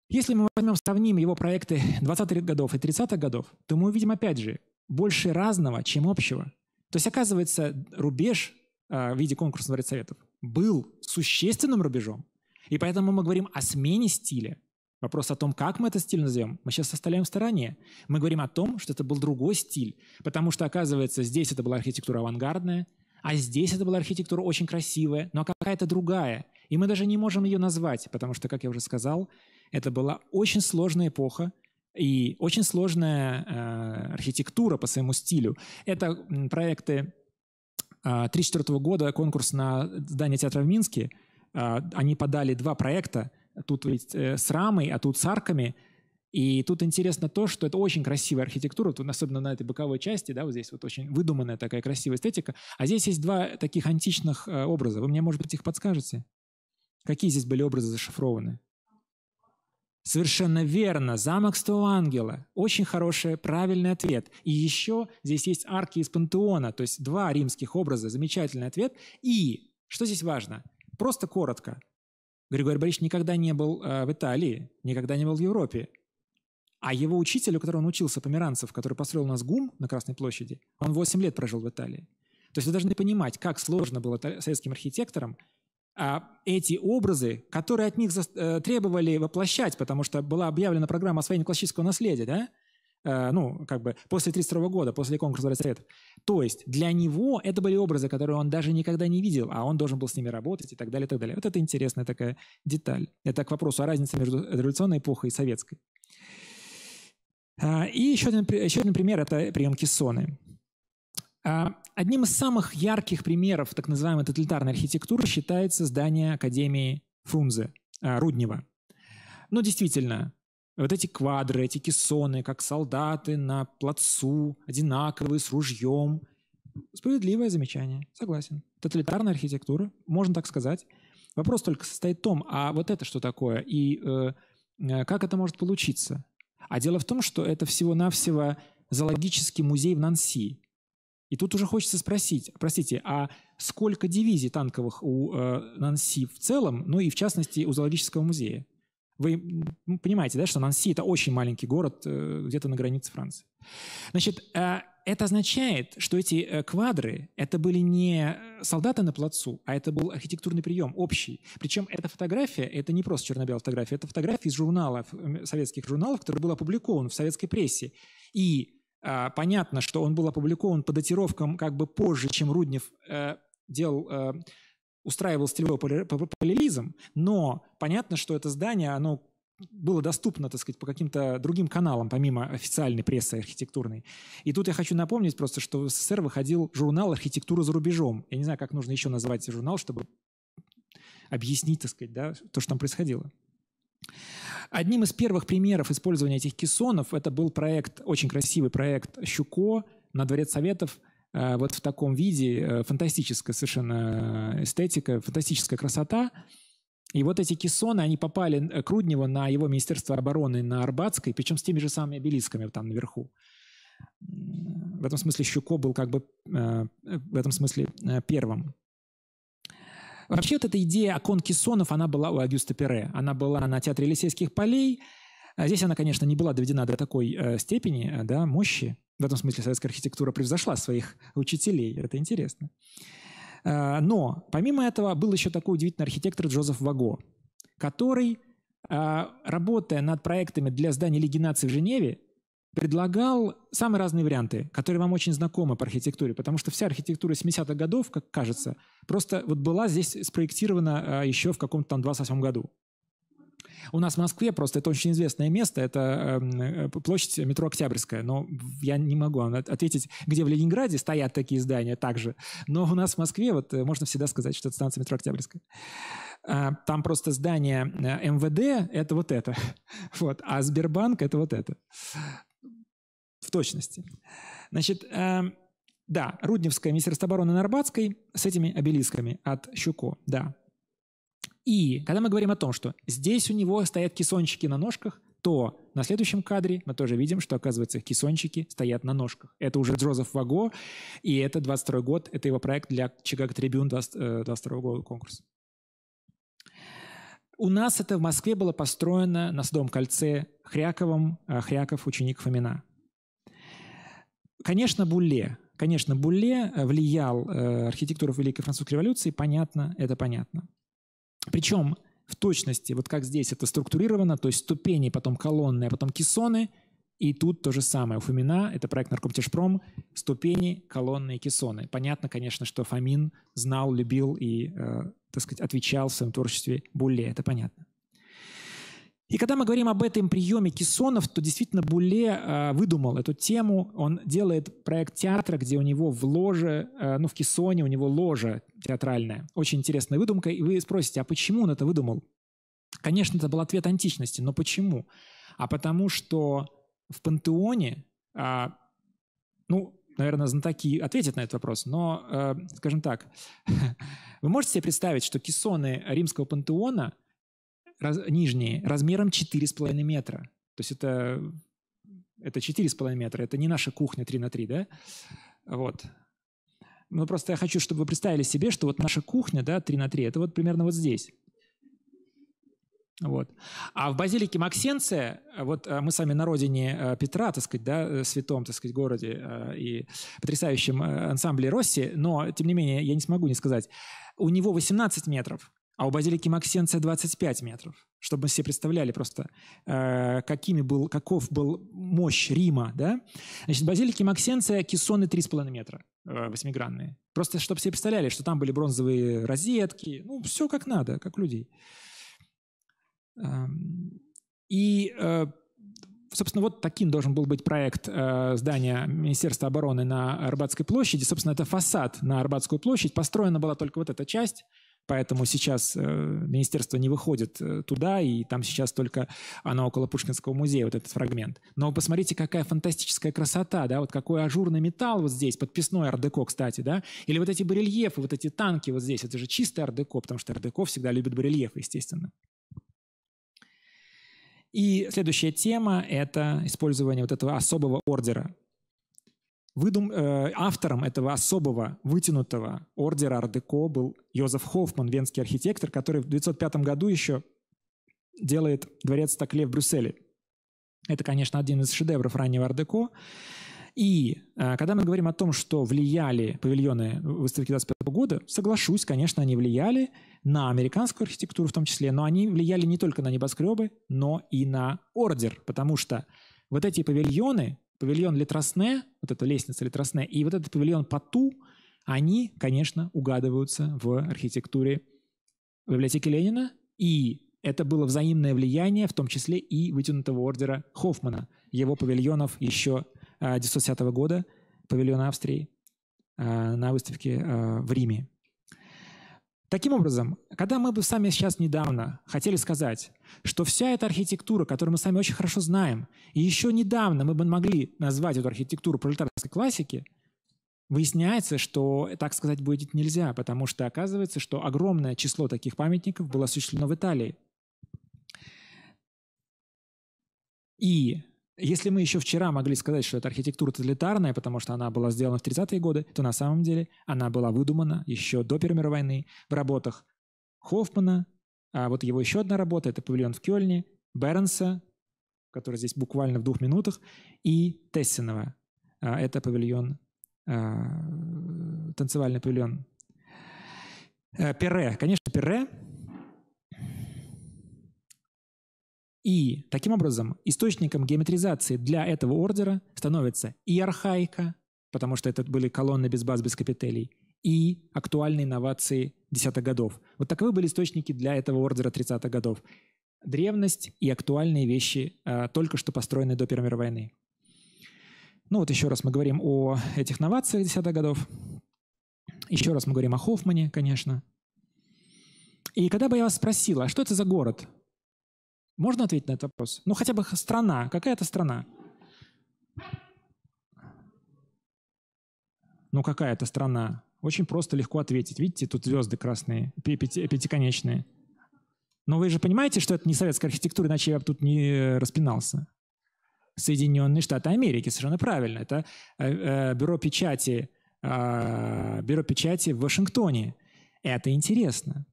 если мы возьмем, сравним его проекты 20-х годов и 30-х годов, то мы увидим, опять же, больше разного, чем общего. То есть, оказывается, рубеж э, в виде конкурсного советов был существенным рубежом, и поэтому мы говорим о смене стиля – Вопрос о том, как мы этот стиль назовем, мы сейчас оставляем в стороне. Мы говорим о том, что это был другой стиль, потому что, оказывается, здесь это была архитектура авангардная, а здесь это была архитектура очень красивая, но какая-то другая. И мы даже не можем ее назвать, потому что, как я уже сказал, это была очень сложная эпоха, и очень сложная э, архитектура по своему стилю. Это проекты 1934 э, -го года, конкурс на здание театра в Минске. Э, они подали два проекта тут ведь э, с рамой, а тут с арками. И тут интересно то, что это очень красивая архитектура, тут, особенно на этой боковой части, да, вот здесь вот очень выдуманная такая красивая эстетика. А здесь есть два таких античных э, образа. Вы мне, может быть, их подскажете? Какие здесь были образы зашифрованы? Совершенно верно. Замок Сто Ангела. Очень хороший, правильный ответ. И еще здесь есть арки из Пантеона, то есть два римских образа. Замечательный ответ. И, что здесь важно? Просто коротко. Григорий Борисович никогда не был э, в Италии, никогда не был в Европе. А его учитель, у которого он учился, Померанцев, который построил у нас ГУМ на Красной площади, он 8 лет прожил в Италии. То есть вы должны понимать, как сложно было советским архитекторам а, эти образы, которые от них э, требовали воплощать, потому что была объявлена программа освоения классического наследия, да? Э, ну, как бы, после 32 года, после конкурса «Браслет». То есть для него это были образы, которые он даже никогда не видел, а он должен был с ними работать и так далее, и так далее. Вот это интересная такая деталь. Это к вопросу о разнице между революционной эпохой и советской. А, и еще один, еще один пример – это прием Кессоны. А, одним из самых ярких примеров так называемой тоталитарной архитектуры считается здание Академии Фрунзе, а, Руднева. Ну, действительно, вот эти квадры, эти кессоны, как солдаты на плацу, одинаковые, с ружьем. Справедливое замечание, согласен. Тоталитарная архитектура, можно так сказать. Вопрос только состоит в том, а вот это что такое и э, э, как это может получиться? А дело в том, что это всего-навсего зоологический музей в Нанси. И тут уже хочется спросить, простите, а сколько дивизий танковых у э, Нанси в целом, ну и в частности у зоологического музея? Вы понимаете, да, что Нанси — это очень маленький город э, где-то на границе Франции. Значит, э, это означает, что эти э, квадры — это были не солдаты на плацу, а это был архитектурный прием общий. Причем эта фотография — это не просто черно-белая фотография, это фотография из журналов, советских журналов, который был опубликован в советской прессе. И а, понятно, что он был опубликован по датировкам как бы позже, чем Руднев э, делал устраивал стилевой параллелизм, но понятно, что это здание, оно было доступно, так сказать, по каким-то другим каналам, помимо официальной прессы архитектурной. И тут я хочу напомнить просто, что в СССР выходил журнал «Архитектура за рубежом». Я не знаю, как нужно еще называть журнал, чтобы объяснить, так сказать, да, то, что там происходило. Одним из первых примеров использования этих кессонов это был проект, очень красивый проект Щуко на Дворец Советов – Э, вот в таком виде, э, фантастическая совершенно э, эстетика, фантастическая красота. И вот эти кессоны, они попали к Рудневу на его Министерство обороны на Арбатской, причем с теми же самыми обелисками там наверху. В этом смысле Щуко был как бы в этом смысле первым. Вообще вот эта идея окон кессонов, она была у Агюста Пере. Она была на Театре Елисейских полей, а здесь она, конечно, не была доведена до такой э, степени, э, да, мощи. В этом смысле советская архитектура превзошла своих учителей. Это интересно. Э, но помимо этого был еще такой удивительный архитектор Джозеф Ваго, который, работая над проектами для здания Лиги наций в Женеве, предлагал самые разные варианты, которые вам очень знакомы по архитектуре, потому что вся архитектура 70-х годов, как кажется, просто вот была здесь спроектирована еще в каком-то там 28 году. У нас в Москве просто это очень известное место, это эм, э, площадь метро Октябрьская, но я не могу вам ответить, где в Ленинграде стоят такие здания также, но у нас в Москве вот э, можно всегда сказать, что это станция метро Октябрьская. А, там просто здание э, МВД — это вот это, вот, а Сбербанк — это вот это. В точности. Значит, эм, да, Рудневская, Министерство обороны на с этими обелисками от Щуко, да. И когда мы говорим о том, что здесь у него стоят кисончики на ножках, то на следующем кадре мы тоже видим, что, оказывается, кисончики стоят на ножках. Это уже Джозеф Ваго, и это 22 год, это его проект для Чикаго Трибюн 22 э, года конкурс. У нас это в Москве было построено на Садовом кольце Хряковым, э, Хряков ученик Фомина. Конечно, Булле. Конечно, Булле э, влиял архитектуру Великой Французской революции, понятно, это понятно. Причем в точности, вот как здесь это структурировано, то есть ступени, потом колонны, а потом кессоны, и тут то же самое. У Фомина, это проект Наркомтешпром, ступени, колонны и кессоны. Понятно, конечно, что Фомин знал, любил и, э, так сказать, отвечал в своем творчестве более, это понятно. И когда мы говорим об этом приеме Кессонов, то действительно Буле э, выдумал эту тему. Он делает проект театра, где у него в ложе, э, ну в Кессоне у него ложа театральная. Очень интересная выдумка. И вы спросите, а почему он это выдумал? Конечно, это был ответ античности, но почему? А потому что в пантеоне, э, ну, наверное, знатоки ответят на этот вопрос, но, э, скажем так, вы можете себе представить, что кессоны римского пантеона раз, нижние размером 4,5 метра. То есть это, это 4,5 метра, это не наша кухня 3 на 3, да? Вот. Ну, просто я хочу, чтобы вы представили себе, что вот наша кухня, да, 3 на 3, это вот примерно вот здесь. Вот. А в базилике Максенция, вот э, мы сами на родине э, Петра, так сказать, да, э, святом, так сказать, городе и потрясающем ансамбле Росси, но, тем не менее, я не смогу не сказать, у него 18 метров, а у базилики Максенция 25 метров. Чтобы мы себе представляли просто, э, какими был, каков был мощь Рима. Да? Значит, базилики Максенция кессоны 3,5 метра э, восьмигранные. Просто чтобы себе представляли, что там были бронзовые розетки. Ну, все как надо, как людей. Эм, и, э, собственно, вот таким должен был быть проект э, здания Министерства обороны на Арбатской площади. Собственно, это фасад на Арбатскую площадь. Построена была только вот эта часть – поэтому сейчас э, министерство не выходит э, туда, и там сейчас только оно около Пушкинского музея, вот этот фрагмент. Но посмотрите, какая фантастическая красота, да, вот какой ажурный металл вот здесь, подписной ардеко, кстати, да, или вот эти барельефы, вот эти танки вот здесь, это же чистый ардеко, потому что ардеко всегда любит барельефы, естественно. И следующая тема – это использование вот этого особого ордера Выдум, э, автором этого особого вытянутого ордера Ардеко был Йозеф Хоффман, венский архитектор, который в 1905 году еще делает дворец Такле в Брюсселе. Это, конечно, один из шедевров раннего Ардеко. И э, когда мы говорим о том, что влияли павильоны выставки 25 года, соглашусь, конечно, они влияли на американскую архитектуру в том числе, но они влияли не только на небоскребы, но и на ордер, потому что вот эти павильоны павильон Литросне, вот эта лестница Литросне, и вот этот павильон Пату, они, конечно, угадываются в архитектуре библиотеки Ленина, и это было взаимное влияние, в том числе и вытянутого ордера Хоффмана, его павильонов еще 1910 а, года, павильона Австрии а, на выставке а, в Риме. Таким образом, когда мы бы сами сейчас недавно хотели сказать, что вся эта архитектура, которую мы сами очень хорошо знаем, и еще недавно мы бы могли назвать эту архитектуру пролетарской классики, Выясняется, что так сказать будет нельзя, потому что оказывается, что огромное число таких памятников было осуществлено в Италии. И если мы еще вчера могли сказать, что эта архитектура тоталитарная, потому что она была сделана в 30-е годы, то на самом деле она была выдумана еще до Первой мировой войны в работах Хоффмана, а вот его еще одна работа — это «Павильон в Кёльне», Бернса, который здесь буквально в двух минутах, и Тессинова. А, это павильон, а, танцевальный павильон. Э, Перре. Конечно, Перре И таким образом источником геометризации для этого ордера становится и архаика, потому что это были колонны без баз, без капителей, и актуальные инновации десятых годов. Вот таковы были источники для этого ордера 30-х годов. Древность и актуальные вещи, а, только что построенные до Первой мировой войны. Ну вот еще раз мы говорим о этих новациях десятых годов. Еще раз мы говорим о Хоффмане, конечно. И когда бы я вас спросил, а что это за город? Можно ответить на этот вопрос? Ну, хотя бы страна. Какая это страна? Ну, какая это страна? Очень просто, легко ответить. Видите, тут звезды красные, пятиконечные. Но вы же понимаете, что это не советская архитектура, иначе я бы тут не распинался. Соединенные Штаты Америки, совершенно правильно. Это э, э бюро печати, э, бюро печати в Вашингтоне. Это интересно.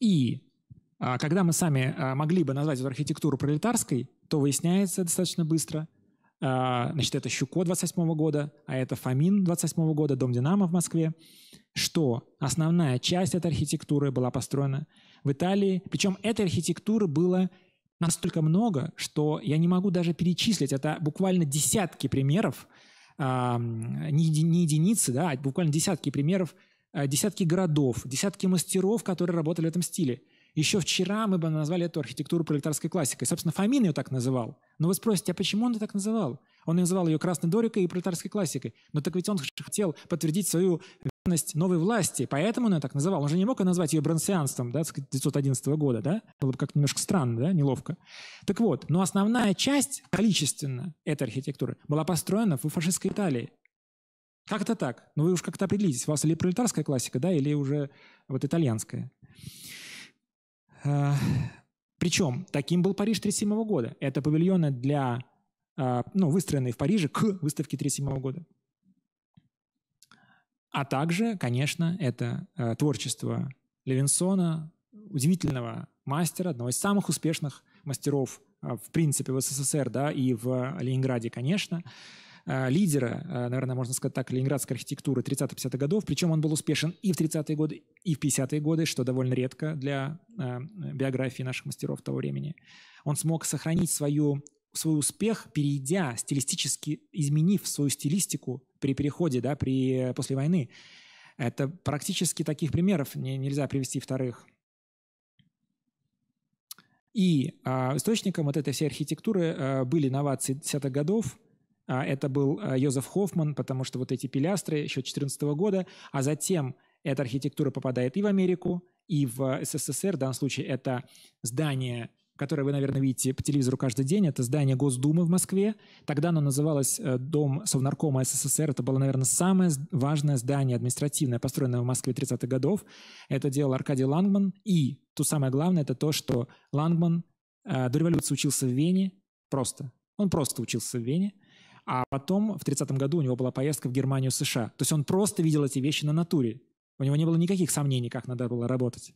И а, когда мы сами а, могли бы назвать эту архитектуру пролетарской, то выясняется достаточно быстро. А, значит, это Щуко 28 года, а это Фомин 28 года, Дом Динамо в Москве, что основная часть этой архитектуры была построена в Италии. Причем этой архитектуры было настолько много, что я не могу даже перечислить. Это буквально десятки примеров, не единицы, да, а буквально десятки примеров, десятки городов, десятки мастеров, которые работали в этом стиле – еще вчера мы бы назвали эту архитектуру пролетарской классикой. Собственно, Фомин ее так называл. Но вы спросите, а почему он ее так называл? Он называл ее красной дорикой и пролетарской классикой. Но так ведь он хотел подтвердить свою верность новой власти, поэтому он ее так называл. Он же не мог ее назвать ее бронсианством, да, с 1911 года, да? Было бы как-то немножко странно, да, неловко. Так вот, но основная часть, количественно, этой архитектуры была построена в фашистской Италии. Как-то так. Но ну, вы уж как-то определитесь, у вас или пролетарская классика, да, или уже вот итальянская. Э, Причем таким был Париж 1937 года. Это павильоны для, э, ну, выстроенные в Париже к выставке 1937 года. А также, конечно, это э, творчество Левинсона, удивительного мастера, одного из самых успешных мастеров в принципе в СССР, да, и в Ленинграде, конечно. Э, лидера, э, наверное, можно сказать так, ленинградской архитектуры 30-50-х годов. Причем он был успешен и в 30-е годы, и в 50-е годы, что довольно редко для э, биографии наших мастеров того времени. Он смог сохранить свою свой успех, перейдя стилистически, изменив свою стилистику при переходе, да, при, после войны. Это практически таких примеров не, нельзя привести вторых. И э, источником вот этой всей архитектуры э, были новации 10-х годов – а, это был а, Йозеф Хоффман, потому что вот эти пилястры еще 2014 года, а затем эта архитектура попадает и в Америку, и в а, СССР. В данном случае это здание которое вы, наверное, видите по телевизору каждый день, это здание Госдумы в Москве. Тогда оно называлось э, Дом Совнаркома СССР. Это было, наверное, самое важное здание административное, построенное в Москве 30-х годов. Это делал Аркадий Лангман. И то самое главное, это то, что Лангман э, до революции учился в Вене просто. Он просто учился в Вене. А потом, в 30-м году, у него была поездка в Германию, США. То есть он просто видел эти вещи на натуре. У него не было никаких сомнений, как надо было работать.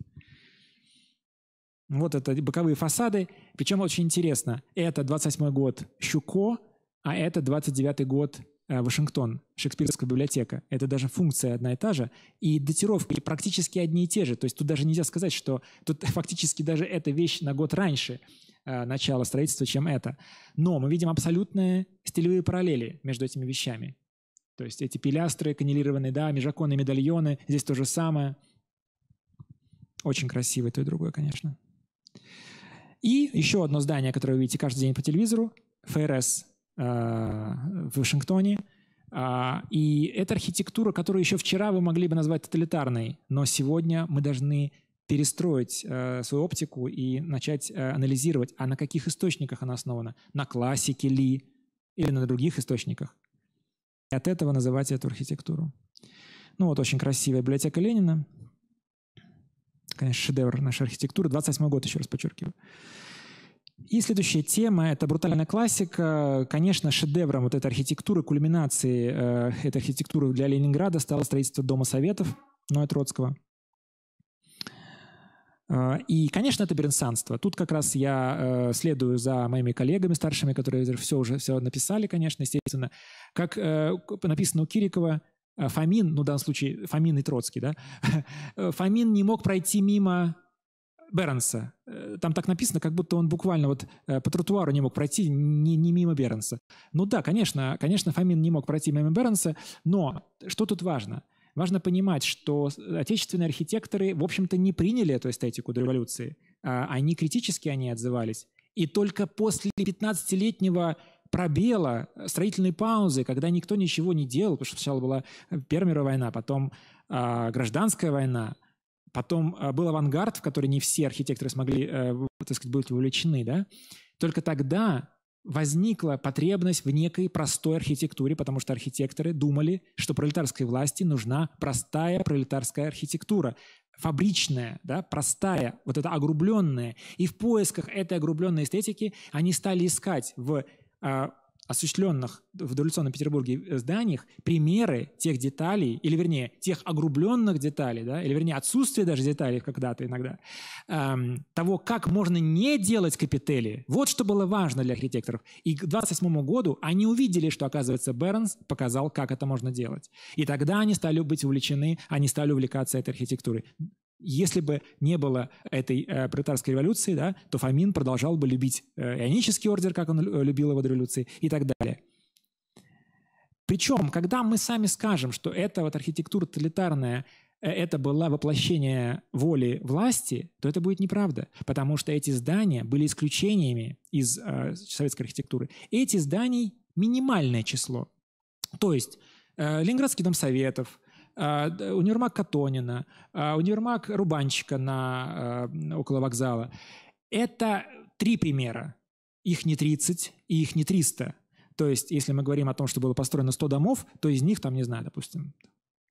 Вот это боковые фасады. Причем очень интересно. Это 27-й год Щуко, а это 29-й год Э, Вашингтон, Шекспирская библиотека. Это даже функция одна и та же. И датировки практически одни и те же. То есть тут даже нельзя сказать, что тут фактически даже эта вещь на год раньше э, начала строительства, чем это. Но мы видим абсолютные стилевые параллели между этими вещами. То есть эти пилястры канилированные, да, межаконы, медальоны, здесь то же самое. Очень красиво то и другое, конечно. И еще одно здание, которое вы видите каждый день по телевизору, ФРС Э, в Вашингтоне. А, и это архитектура, которую еще вчера вы могли бы назвать тоталитарной, но сегодня мы должны перестроить э, свою оптику и начать э, анализировать, а на каких источниках она основана, на классике ли или на других источниках. И от этого называть эту архитектуру. Ну вот очень красивая библиотека Ленина. Конечно, шедевр нашей архитектуры. 28 год, еще раз подчеркиваю. И следующая тема — это брутальная классика. Конечно, шедевром вот этой архитектуры, кульминации э, этой архитектуры для Ленинграда стало строительство Дома Советов Ноя Троцкого. Э, и, конечно, это бернсанство. Тут как раз я э, следую за моими коллегами старшими, которые все уже все написали, конечно, естественно. Как написано у Кирикова, Фомин, ну в данном случае Фомин и Троцкий, да, Фомин не мог пройти мимо Бернса. Э, там так написано, как будто он буквально вот э, по тротуару не мог пройти не, не мимо Бернса. Ну да, конечно, конечно, Фомин не мог пройти мимо Бернса, но что тут важно? Важно понимать, что отечественные архитекторы, в общем-то, не приняли эту эстетику до революции. А они критически о ней отзывались. И только после 15-летнего пробела, э, строительной паузы, когда никто ничего не делал, потому что сначала была Первая мировая война, потом э, гражданская война, Потом э, был авангард, в который не все архитекторы смогли, э, так сказать, быть вовлечены, да? Только тогда возникла потребность в некой простой архитектуре, потому что архитекторы думали, что пролетарской власти нужна простая пролетарская архитектура, фабричная, да, простая, вот эта огрубленная. И в поисках этой огрубленной эстетики они стали искать в а, осуществленных в дореволюционном Петербурге э, зданиях примеры тех деталей, или вернее, тех огрубленных деталей, да, или вернее, отсутствие даже деталей когда-то иногда, эм, того, как можно не делать капители. Вот что было важно для архитекторов. И к 28 году они увидели, что, оказывается, Бернс показал, как это можно делать. И тогда они стали быть увлечены, они стали увлекаться этой архитектурой. Если бы не было этой э, пролетарской революции, да, то Фомин продолжал бы любить э, ионический ордер, как он э, любил его до революции, и так далее. Причем, когда мы сами скажем, что эта вот архитектура тоталитарная, э, это было воплощение воли власти, то это будет неправда, потому что эти здания были исключениями из э, советской архитектуры. Эти зданий минимальное число. То есть э, Ленинградский дом советов, а, универмаг Катонина, а, универмаг Рубанчика на, э, около вокзала. Это три примера. Их не 30 и их не 300. То есть, если мы говорим о том, что было построено 100 домов, то из них, там, не знаю, допустим,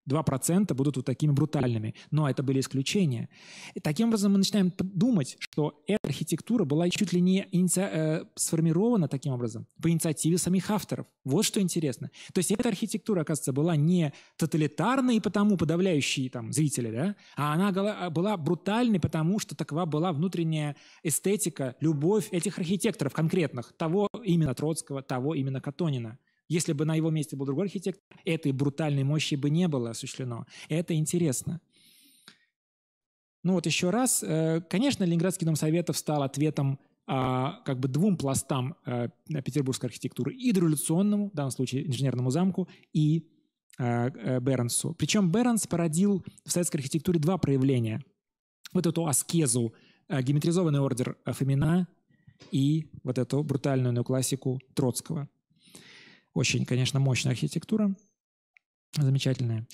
2% будут вот такими брутальными. Но это были исключения. И таким образом мы начинаем думать, что эта архитектура была чуть ли не иници... э, сформирована таким образом по инициативе самих авторов. Вот что интересно. То есть эта архитектура, оказывается, была не тоталитарной и потому подавляющей там зрители, да, а она а была брутальной, потому что такова была внутренняя эстетика, любовь этих архитекторов конкретных, того именно Троцкого, того именно Катонина. Если бы на его месте был другой архитектор, этой брутальной мощи бы не было осуществлено. Это интересно. Ну вот еще раз, э, конечно, Ленинградский дом советов стал ответом а, как бы двум пластам э, петербургской архитектуры. И в данном случае инженерному замку, и э, Бернсу. Причем Бернс породил в советской архитектуре два проявления. Вот эту аскезу, геометризованный ордер Фомина и вот эту брутальную неоклассику Троцкого. Очень, конечно, мощная архитектура, замечательная.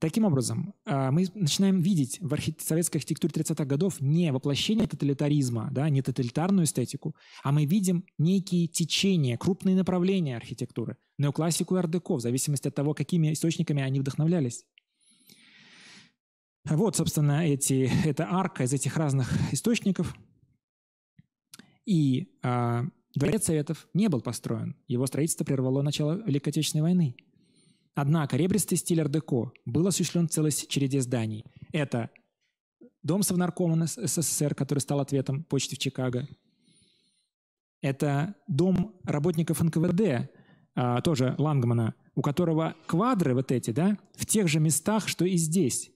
Таким образом, а, мы начинаем видеть в архи- советской архитектуре 30-х годов не воплощение тоталитаризма, да, не тоталитарную эстетику, а мы видим некие течения, крупные направления архитектуры, неоклассику и ардеко, в зависимости от того, какими источниками они вдохновлялись. Вот, собственно, эти, эта арка из этих разных источников. И а, Дворец Советов не был построен, его строительство прервало начало Великой Отечественной войны. Однако ребристый стиль ар-деко был осуществлен целой череде зданий. Это дом Совнаркома СССР, который стал ответом почты в Чикаго. Это дом работников НКВД, а, тоже Лангмана, у которого квадры вот эти, да, в тех же местах, что и здесь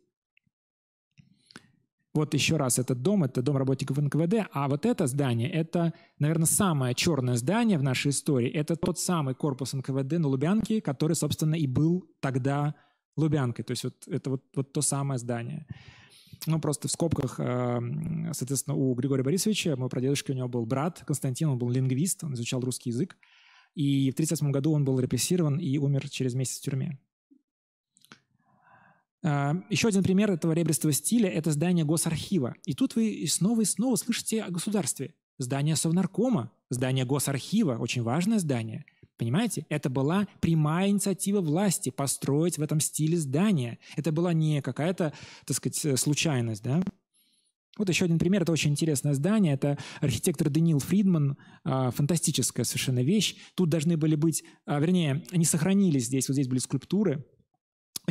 вот еще раз, этот дом, это дом работников НКВД, а вот это здание, это, наверное, самое черное здание в нашей истории. Это тот самый корпус НКВД на Лубянке, который, собственно, и был тогда Лубянкой. То есть вот это вот, вот то самое здание. Ну, просто в скобках, э, соответственно, у Григория Борисовича, моего прадедушки, у него был брат Константин, он был лингвист, он изучал русский язык. И в 1938 году он был репрессирован и умер через месяц в тюрьме. Еще один пример этого ребристого стиля – это здание Госархива. И тут вы снова и снова слышите о государстве. Здание Совнаркома, здание Госархива – очень важное здание. Понимаете? Это была прямая инициатива власти построить в этом стиле здание. Это была не какая-то, так сказать, э, случайность, да? Вот еще один пример, это очень интересное здание, это архитектор Даниил Фридман, а, фантастическая совершенно вещь. Тут должны были быть, а, вернее, они сохранились здесь, вот здесь были скульптуры,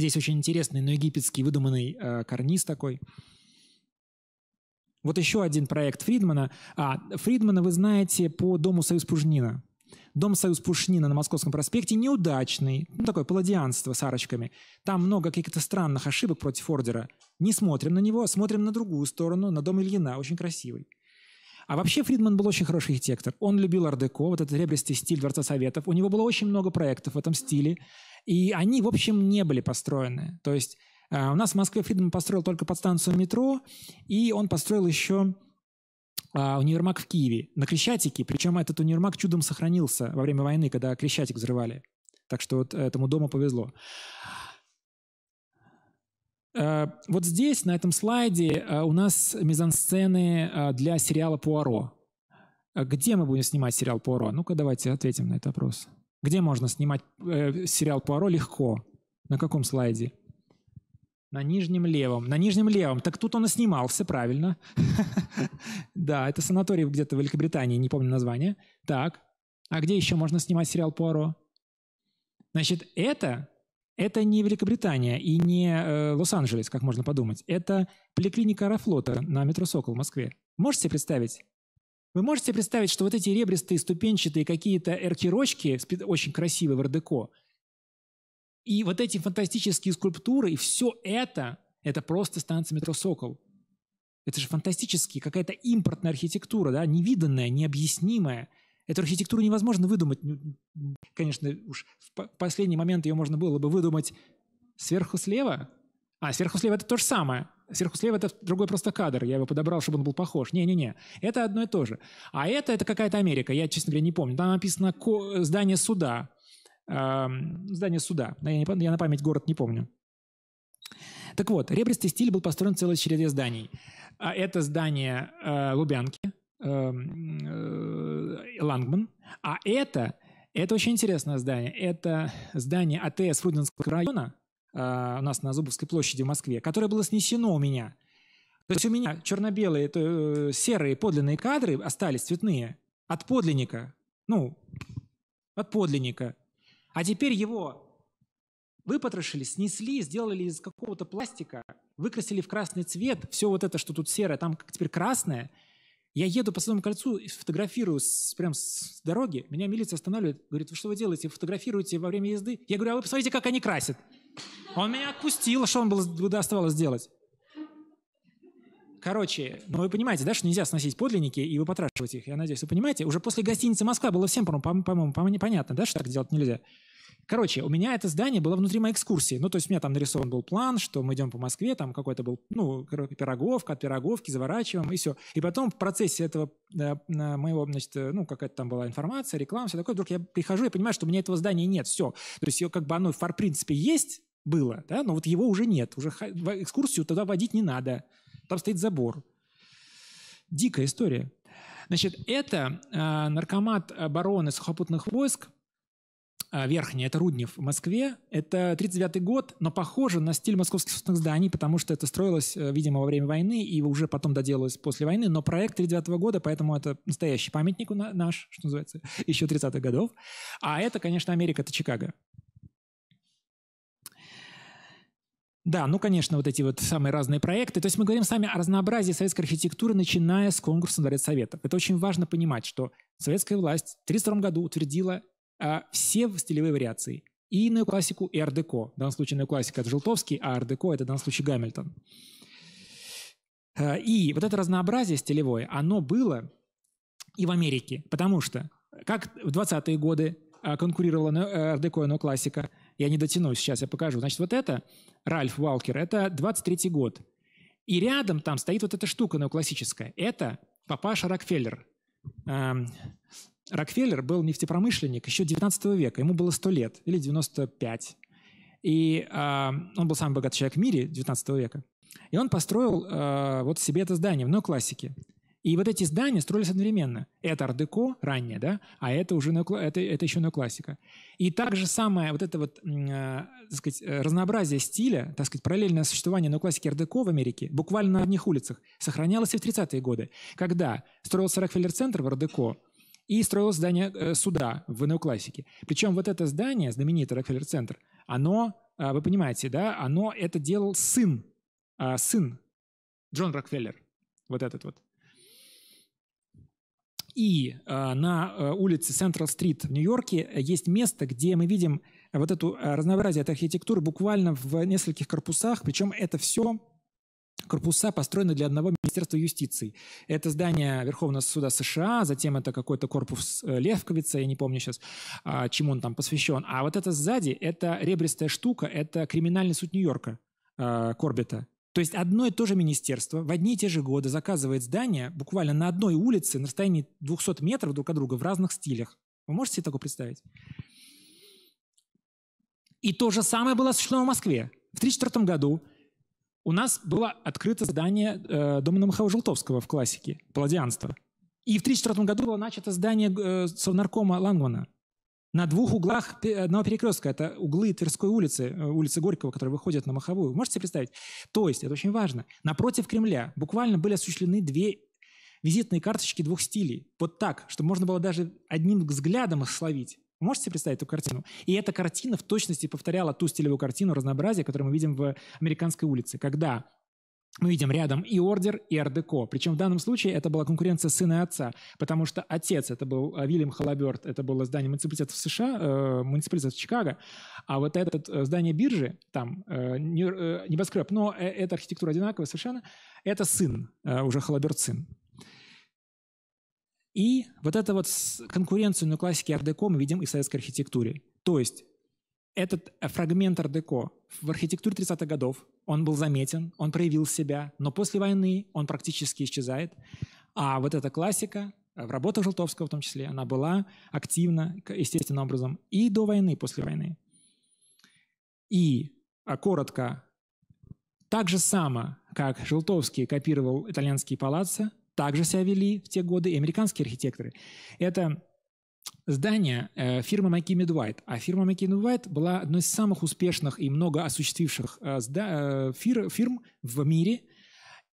Здесь очень интересный, но египетский выдуманный э, карниз такой. Вот еще один проект Фридмана. А, Фридмана вы знаете по дому Союз Пужнина. Дом Союз Пушнина на Московском проспекте неудачный, ну, такое паладианство с арочками. Там много каких-то странных ошибок против ордера. Не смотрим на него, а смотрим на другую сторону, на дом Ильина, очень красивый. А вообще Фридман был очень хороший архитектор. Он любил ардеко, вот этот ребристый стиль Дворца Советов. У него было очень много проектов в этом стиле. И они, в общем, не были построены. То есть э, у нас в Москве Фридман построил только подстанцию метро, и он построил еще э, универмаг в Киеве, на Крещатике. Причем этот универмаг чудом сохранился во время войны, когда Крещатик взрывали. Так что вот этому дому повезло. Э, вот здесь, на этом слайде, э, у нас мизансцены э, для сериала «Пуаро». Где мы будем снимать сериал «Пуаро»? Ну-ка, давайте ответим на этот вопрос. Где можно снимать сериал «Пуаро» легко? На каком слайде? На нижнем левом. На нижнем левом. Так тут он и снимался, правильно. Да, это санаторий где-то в Великобритании, не помню название. Так, а где еще можно снимать сериал «Пуаро»? Значит, это это не Великобритания и не э, Лос-Анджелес, как можно подумать. Это поликлиника Аэрофлота на метро «Сокол» в Москве. Можете себе представить? Вы можете представить, что вот эти ребристые, ступенчатые какие-то эркирочки, очень красивые в РДКО, и вот эти фантастические скульптуры, и все это, это просто станция метро «Сокол». Это же фантастически, какая-то импортная архитектура, да, невиданная, необъяснимая – Эту архитектуру невозможно выдумать. Конечно, уж в последний момент ее можно было бы выдумать сверху слева. А, сверху слева это то же самое. Сверху слева это другой просто кадр. Я его подобрал, чтобы он был похож. Не-не-не. Это одно и то же. А это, это какая-то Америка. Я, честно говоря, не помню. Там написано здание суда. Эм, здание суда. Я, не, я на память город не помню. Так вот, ребристый стиль был построен целой череде зданий. А это здание э, Лубянки, Эм, э, Лангман. А это, это очень интересное здание. Это здание АТС Фрудинского района э, у нас на Зубовской площади в Москве, которое было снесено у меня. То есть у меня черно-белые, это э, серые подлинные кадры остались цветные от подлинника. Ну, от подлинника. А теперь его выпотрошили, снесли, сделали из какого-то пластика, выкрасили в красный цвет. Все вот это, что тут серое, там теперь красное – я еду по Садовому кольцу, фотографирую с, прям с дороги, меня милиция останавливает, говорит, вы что вы делаете, вы фотографируете во время езды? Я говорю, а вы посмотрите, как они красят. Он меня отпустил, а что он был, оставалось делать. Короче, ну вы понимаете, да, что нельзя сносить подлинники и вы их, я надеюсь, вы понимаете? Уже после гостиницы «Москва» было всем, по-моему, по понятно, да, что так делать нельзя. Короче, у меня это здание было внутри моей экскурсии. Ну, то есть у меня там нарисован был план, что мы идем по Москве, там какой-то был, ну, пироговка, от пироговки заворачиваем, и все. И потом в процессе этого э, моего, значит, э, ну, какая-то там была информация, реклама, все такое, вдруг я прихожу и понимаю, что у меня этого здания нет, все. То есть как бы оно, в принципе, есть, было, да, но вот его уже нет, уже экскурсию туда водить не надо, там стоит забор. Дикая история. Значит, это э, наркомат обороны сухопутных войск – Э, верхняя, это Руднев в Москве. Это 39-й год, но похоже на стиль московских собственных зданий, потому что это строилось, э, видимо, во время войны и уже потом доделалось после войны. Но проект 39-го года, поэтому это настоящий памятник у наш, что называется, еще 30-х годов. А это, конечно, Америка, это Чикаго. Да, ну, конечно, вот эти вот самые разные проекты. То есть мы говорим сами о разнообразии советской архитектуры, начиная с конкурса на Дворец Советов. Это очень важно понимать, что советская власть в 1932 году утвердила а, все стилевые вариации. И классику и ардеко. В данном случае классика это Желтовский, а ардеко – это в данном случае Гамильтон. А, и вот это разнообразие стилевое, оно было и в Америке, потому что как в 20-е годы а, конкурировала э, ардеко и классика, я не дотянусь, сейчас я покажу. Значит, вот это, Ральф Валкер, это 23-й год. И рядом там стоит вот эта штука неоклассическая. Это папаша Рокфеллер. Рокфеллер был нефтепромышленник еще 19 века, ему было 100 лет или 95. И э, он был самый богатый человек в мире 19 века. И он построил э, вот себе это здание в неоклассике. И вот эти здания строились одновременно. Это ардеко раннее, да, а это уже неокла... это, это еще неоклассика. И также самое вот это вот, э, так сказать, э, разнообразие стиля, так сказать, параллельное существование неоклассики ардеко в Америке, буквально на одних улицах, сохранялось и в 30-е годы, когда строился Рокфеллер-центр в ардеко, и строил здание э, суда в неоклассике. Причем вот это здание, знаменитый Рокфеллер-центр, оно, э, вы понимаете, да, оно это делал сын, э, сын Джон Рокфеллер, вот этот вот. И на улице Централ-стрит в Нью-Йорке есть место, где мы видим вот эту разнообразие этой архитектуры буквально в нескольких корпусах, причем это все корпуса построены для одного Министерства юстиции. Это здание Верховного суда США, затем это какой-то корпус э, Левковица, я не помню сейчас, а, чему он там посвящен. А вот это сзади, это ребристая штука, это криминальный суд Нью-Йорка э, Корбета. То есть одно и то же министерство в одни и те же годы заказывает здание буквально на одной улице на расстоянии 200 метров друг от друга в разных стилях. Вы можете себе такое представить? И то же самое было осуществлено в Москве. В 1934 году у нас было открыто здание э, дома на Михаила Желтовского в классике «Паладианство». И в 1934 году было начато здание э, совнаркома Лангмана. На двух углах одного перекрестка. Это углы Тверской улицы, э, улицы Горького, которые выходят на Маховую. Можете себе представить? То есть, это очень важно, напротив Кремля буквально были осуществлены две визитные карточки двух стилей. Вот так, чтобы можно было даже одним взглядом их словить. Вы можете представить эту картину? И эта картина в точности повторяла ту стилевую картину разнообразия, которую мы видим в «Американской улице», когда мы видим рядом и ордер, и ардеко. Причем в данном случае это была конкуренция сына и отца, потому что отец, это был э, Вильям Холлаберт, это было здание муниципалитета в США, э, муниципалитет в Чикаго, а вот это э, здание биржи, там, э, э, небоскреб, но э, эта архитектура одинаковая совершенно, это сын, э, уже Холлаберт сын. И вот эту вот конкуренцию на классике ардеко мы видим и в советской архитектуре. То есть этот э, фрагмент ардеко в архитектуре 30-х годов, он был заметен, он проявил себя, но после войны он практически исчезает. А вот эта классика, э, в работах Желтовского в том числе, она была активна естественным образом и до войны, и после войны. И э, коротко, так же само, как Желтовский копировал итальянские палаццо, также себя вели в те годы и американские архитекторы. Это здание э, фирмы McKinney Dwight. А фирма McKinney Dwight была одной из самых успешных и много осуществивших э, э, фир, фирм в мире.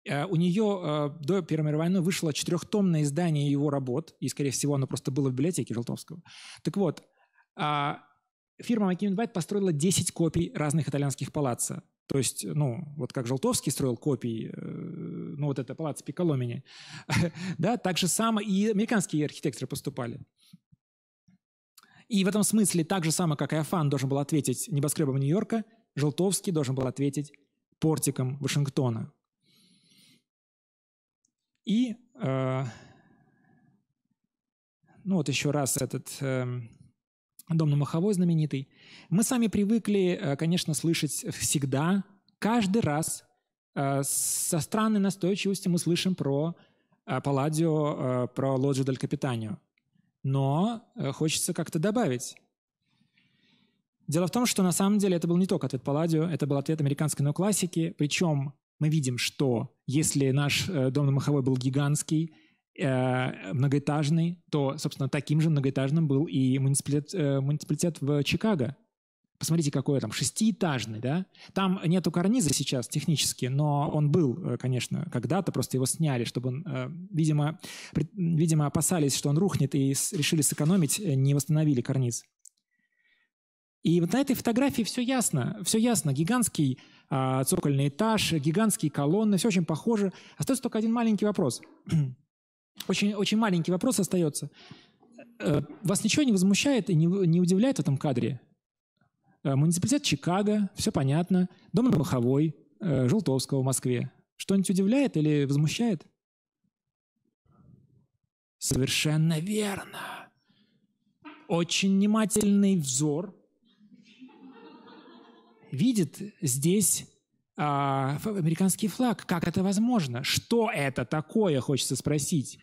Э, у нее э, до Первой мировой войны вышло четырехтомное издание его работ, и, скорее всего, оно просто было в библиотеке Желтовского. Так вот, а, фирма McKinney Dwight построила 10 копий разных итальянских палаццо. То есть, ну, вот как Желтовский строил копии, э, ну, вот это палац Пиколомини, да, так же самое и американские архитекторы поступали. И в этом смысле так же самое, как Иофан должен был ответить небоскребом Нью-Йорка, Желтовский должен был ответить портиком Вашингтона. И, э, ну вот еще раз этот э, Дом на Маховой знаменитый. Мы сами привыкли, э, конечно, слышать всегда, каждый раз э, со странной настойчивостью мы слышим про э, Палладио, про Лоджи Дель Капитанио. Но хочется как-то добавить. Дело в том, что на самом деле это был не только ответ Палладио, это был ответ американской неоклассики. Причем мы видим, что если наш дом на Маховой был гигантский, э, многоэтажный, то, собственно, таким же многоэтажным был и муниципалитет, э, муниципалитет в Чикаго. Посмотрите, какой там, шестиэтажный, да? Там нету карниза сейчас технически, но он был, э, конечно, когда-то, просто его сняли, чтобы он, э, видимо, при, видимо, опасались, что он рухнет, и с, решили сэкономить, э, не восстановили карниз. И вот на этой фотографии все ясно, все ясно. Гигантский э, цокольный этаж, гигантские колонны, все очень похоже. Остается только один маленький вопрос. Очень, очень маленький вопрос остается. Э, вас ничего не возмущает и не, не удивляет в этом кадре? Э, муниципалитет Чикаго, все понятно. Дом на Маховой, э, Желтовского в Москве. Что-нибудь удивляет или возмущает? Совершенно верно. Очень внимательный взор видит здесь а, американский флаг. Как это возможно? Что это такое, хочется спросить.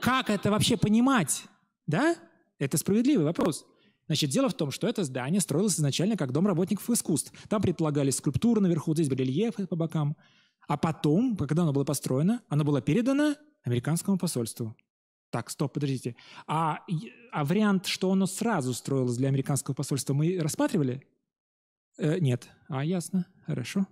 Как это вообще понимать? Да? Это справедливый вопрос. Значит, дело в том, что это здание строилось изначально как дом работников искусств. Там предполагались скульптуры наверху, здесь барельефы по бокам. А потом, когда оно было построено, оно было передано американскому посольству. Так, стоп, подождите. А, а вариант, что оно сразу строилось для американского посольства, мы рассматривали? Э, нет. А, ясно. Хорошо.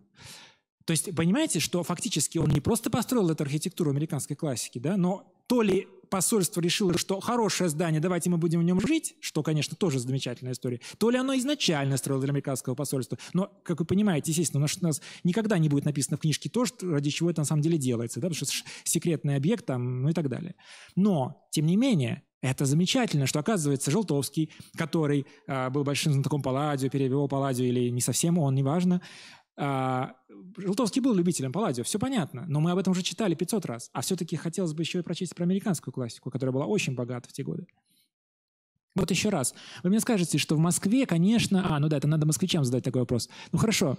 То есть, понимаете, что фактически он не просто построил эту архитектуру американской классики, да, но то ли посольство решило, что хорошее здание, давайте мы будем в нем жить, что, конечно, тоже замечательная история, то ли оно изначально строилось для американского посольства. Но, как вы понимаете, естественно, у нас, у нас никогда не будет написано в книжке то, что, ради чего это на самом деле делается, да, потому что секретный объект там, ну и так далее. Но, тем не менее, это замечательно, что, оказывается, Желтовский, который э, был большим знатоком Палладио, перевел Палладио или не совсем он, неважно, а, Желтовский был любителем Палладио, все понятно, но мы об этом уже читали 500 раз. А все-таки хотелось бы еще и прочесть про американскую классику, которая была очень богата в те годы. Вот еще раз. Вы мне скажете, что в Москве, конечно... А, ну да, это надо москвичам задать такой вопрос. Ну хорошо.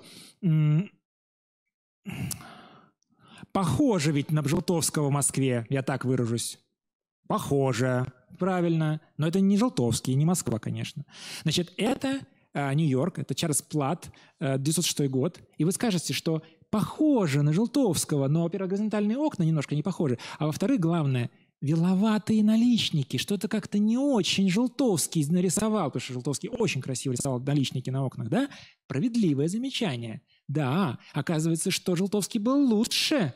Похоже ведь на Желтовского в Москве, я так выражусь. Похоже, правильно. Но это не Желтовский, не Москва, конечно. Значит, это Э, Нью-Йорк, это Чарльз Плат, 1906 э, год, и вы скажете, что похоже на Желтовского, но, во-первых, горизонтальные окна немножко не похожи, а во-вторых, главное, виловатые наличники. Что-то как-то не очень Желтовский нарисовал, потому что Желтовский очень красиво рисовал наличники на окнах, да? Справедливое замечание. Да, оказывается, что Желтовский был лучше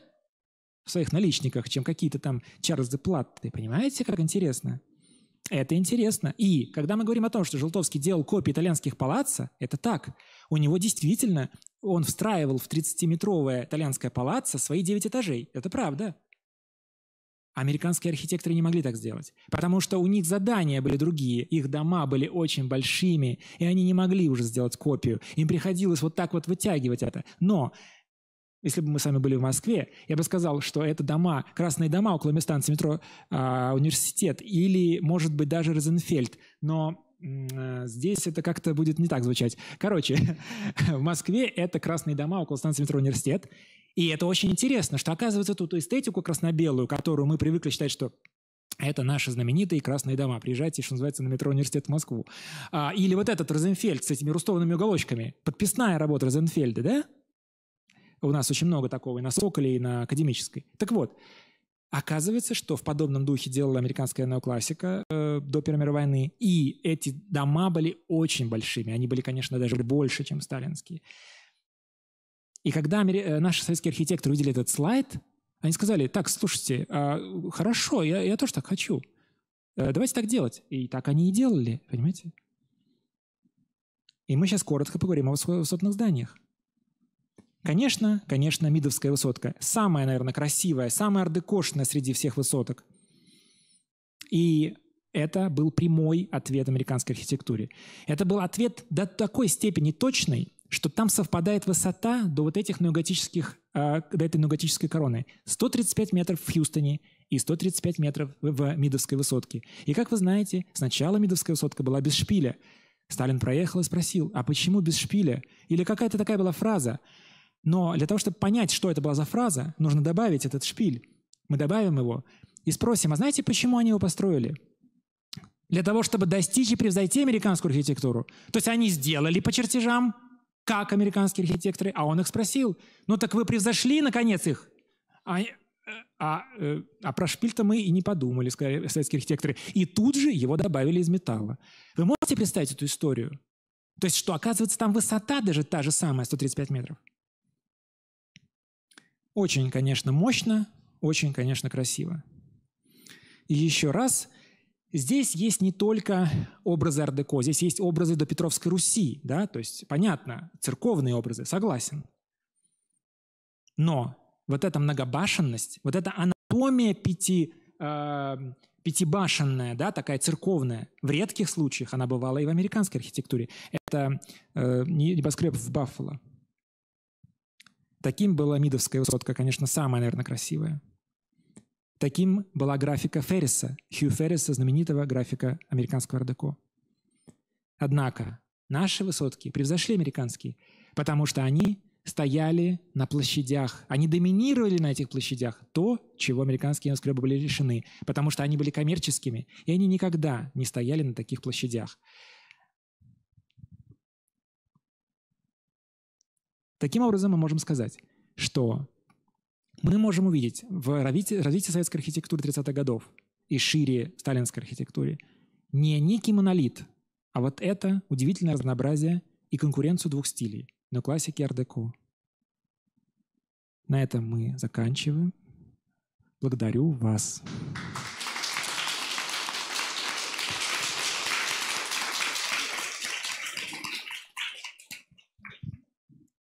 в своих наличниках, чем какие-то там Чарльз Платты. Понимаете, как интересно? Это интересно. И когда мы говорим о том, что Желтовский делал копии итальянских палаццо, это так. У него действительно, он встраивал в 30-метровое итальянское палаццо свои 9 этажей. Это правда. Американские архитекторы не могли так сделать, потому что у них задания были другие, их дома были очень большими, и они не могли уже сделать копию. Им приходилось вот так вот вытягивать это. Но если бы мы с вами были в Москве, я бы сказал, что это дома, красные дома около станции метро э, «Университет» или, может быть, даже «Розенфельд». Но э, здесь это как-то будет не так звучать. Короче, в Москве это красные дома около станции метро «Университет». И это очень интересно, что, оказывается, ту эстетику красно-белую, которую мы привыкли считать, что это наши знаменитые красные дома. Приезжайте, что называется, на метро «Университет в Москву». А, или вот этот Розенфельд с этими рустованными уголочками. Подписная работа Розенфельда, да? У нас очень много такого и на «Соколе», и на академической. Так вот, Оказывается, что в подобном духе делала американская неоклассика э, до Первой мировой войны, и эти дома были очень большими. Они были, конечно, даже больше, чем сталинские. И когда амери... Э, наши советские архитекторы увидели этот слайд, они сказали, так, слушайте, а, хорошо, я, я тоже так хочу. А, давайте так делать. И так они и делали, понимаете? И мы сейчас коротко поговорим о высотных зданиях. Конечно, конечно, Мидовская высотка. Самая, наверное, красивая, самая ардекошная среди всех высоток. И это был прямой ответ американской архитектуре. Это был ответ до такой степени точный, что там совпадает высота до вот этих неоготических, а, до этой неоготической короны. 135 метров в Хьюстоне и 135 метров в Мидовской высотке. И как вы знаете, сначала Мидовская высотка была без шпиля. Сталин проехал и спросил, а почему без шпиля? Или какая-то такая была фраза. Но для того, чтобы понять, что это была за фраза, нужно добавить этот шпиль. Мы добавим его и спросим, а знаете, почему они его построили? Для того, чтобы достичь и превзойти американскую архитектуру. То есть они сделали по чертежам, как американские архитекторы, а он их спросил, ну так вы превзошли, наконец, их? А, э, а, э, а про шпиль-то мы и не подумали, сказали советские архитекторы. И тут же его добавили из металла. Вы можете представить эту историю? То есть что, оказывается, там высота даже та же самая, 135 метров. Очень, конечно, мощно, очень, конечно, красиво. И еще раз, здесь есть не только образы Ардеко, здесь есть образы до Петровской Руси, да, то есть, понятно, церковные образы, согласен. Но вот эта многобашенность, вот эта анатомия пяти, э, пятибашенная, да, такая церковная, в редких случаях она бывала и в американской архитектуре. Это э, небоскреб в Баффало – Таким была Мидовская высотка, конечно, самая, наверное, красивая. Таким была графика Ферриса, Хью Ферриса, знаменитого графика американского Родеко. Однако наши высотки превзошли американские, потому что они стояли на площадях. Они доминировали на этих площадях то, чего американские небоскребы были лишены, потому что они были коммерческими, и они никогда не стояли на таких площадях. Таким образом, мы можем сказать, что мы можем увидеть в развитии, развитии советской архитектуры 30-х годов и шире сталинской архитектуре не некий монолит, а вот это удивительное разнообразие и конкуренцию двух стилей – но классики ардеко. На этом мы заканчиваем. Благодарю вас.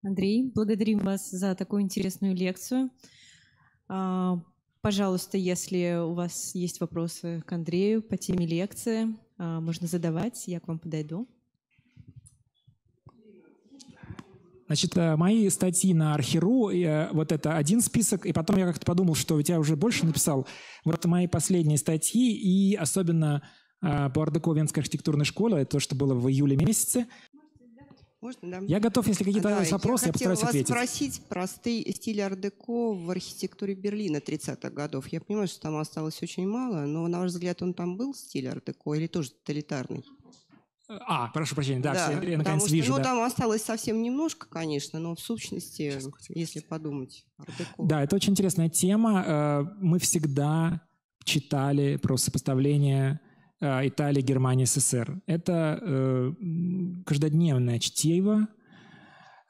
Андрей, благодарим вас за такую интересную лекцию. А, пожалуйста, если у вас есть вопросы к Андрею по теме лекции, а, можно задавать, я к вам подойду. Значит, э, мои статьи на Архиру, э, вот это один список, и потом я как-то подумал, что ведь я уже больше написал. Вот мои последние статьи, и особенно э, по Ардеко Венской архитектурной школе, это то, что было в июле месяце, можно, да? Я готов, если какие-то да, вопросы, я, я постараюсь вас ответить. спросить про стиль ар-деко в архитектуре Берлина 30-х годов. Я понимаю, что там осталось очень мало, но, на ваш взгляд, он там был, стиль ар-деко, или тоже тоталитарный? А, прошу прощения, да, да я наконец что, вижу. Ну, да. там осталось совсем немножко, конечно, но в сущности, Сейчас, если подумать. Да, это очень интересная тема. Э, мы всегда читали про сопоставление Э, Италия, Германия, СССР. Это э, каждодневное чтиво,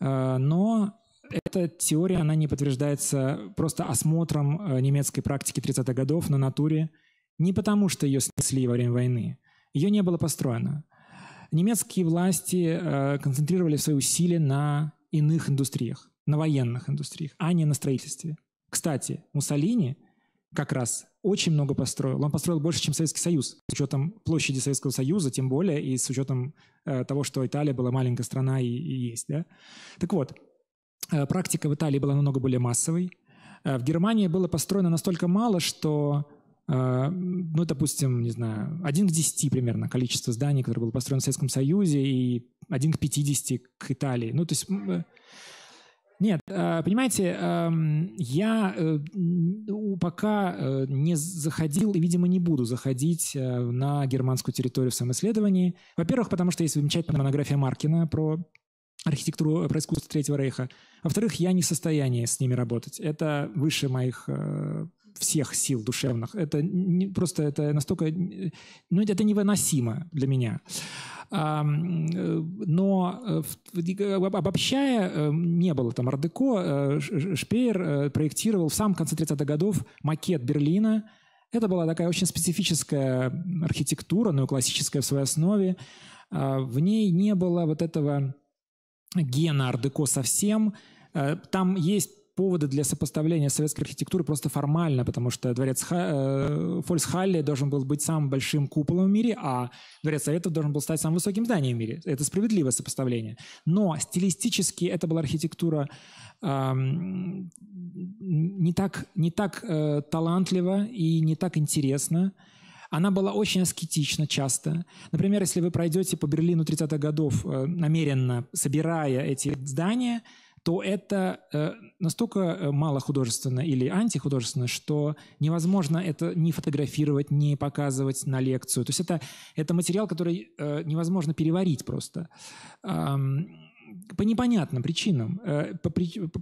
э, но эта теория, она не подтверждается просто осмотром э, немецкой практики 30-х годов на натуре, не потому что ее снесли во время войны. Ее не было построено. Немецкие власти э, концентрировали свои усилия на иных индустриях, на военных индустриях, а не на строительстве. Кстати, Муссолини как раз очень много построил. Он построил больше, чем Советский Союз. С учетом площади Советского Союза, тем более, и с учетом э, того, что Италия была маленькая страна и, и есть. Да? Так вот, э, практика в Италии была намного более массовой. Э, в Германии было построено настолько мало, что, э, ну, допустим, не знаю, 1 к 10 примерно количество зданий, которое было построено в Советском Союзе, и 1 к 50 к Италии. Ну, то есть... Э, нет, э, понимаете, эм, я э, пока э, не заходил и, видимо, не буду заходить на германскую территорию в самоисследовании. Во-первых, потому что есть замечательная монография Маркина про архитектуру, про искусство Третьего Рейха. Во-вторых, я не в состоянии с ними работать. Это выше моих всех сил душевных. Это не, просто это настолько... Ну, это невыносимо для меня. Э, но э, э, обобщая, не было там Ардеко, Шпеер проектировал сам в конце 30-х годов макет Берлина. Это была такая очень специфическая архитектура, но и классическая в своей основе. А, в ней не было вот этого гена Ардеко совсем. Там есть повода для сопоставления советской архитектуры просто формально, потому что дворец Ха... Э, Фольсхалли должен был быть самым большим куполом в мире, а дворец Советов должен был стать самым высоким зданием в мире. Это справедливое сопоставление. Но стилистически это была архитектура эм, не так, не так э, талантлива и не так интересна. Она была очень аскетична часто. Например, если вы пройдете по Берлину 30-х годов, э, намеренно собирая эти здания – то это э, настолько э, мало художественно или антихудожественно, что невозможно это не фотографировать, не показывать на лекцию. То есть это, это материал, который э, невозможно переварить просто. Эм, по непонятным причинам. Э,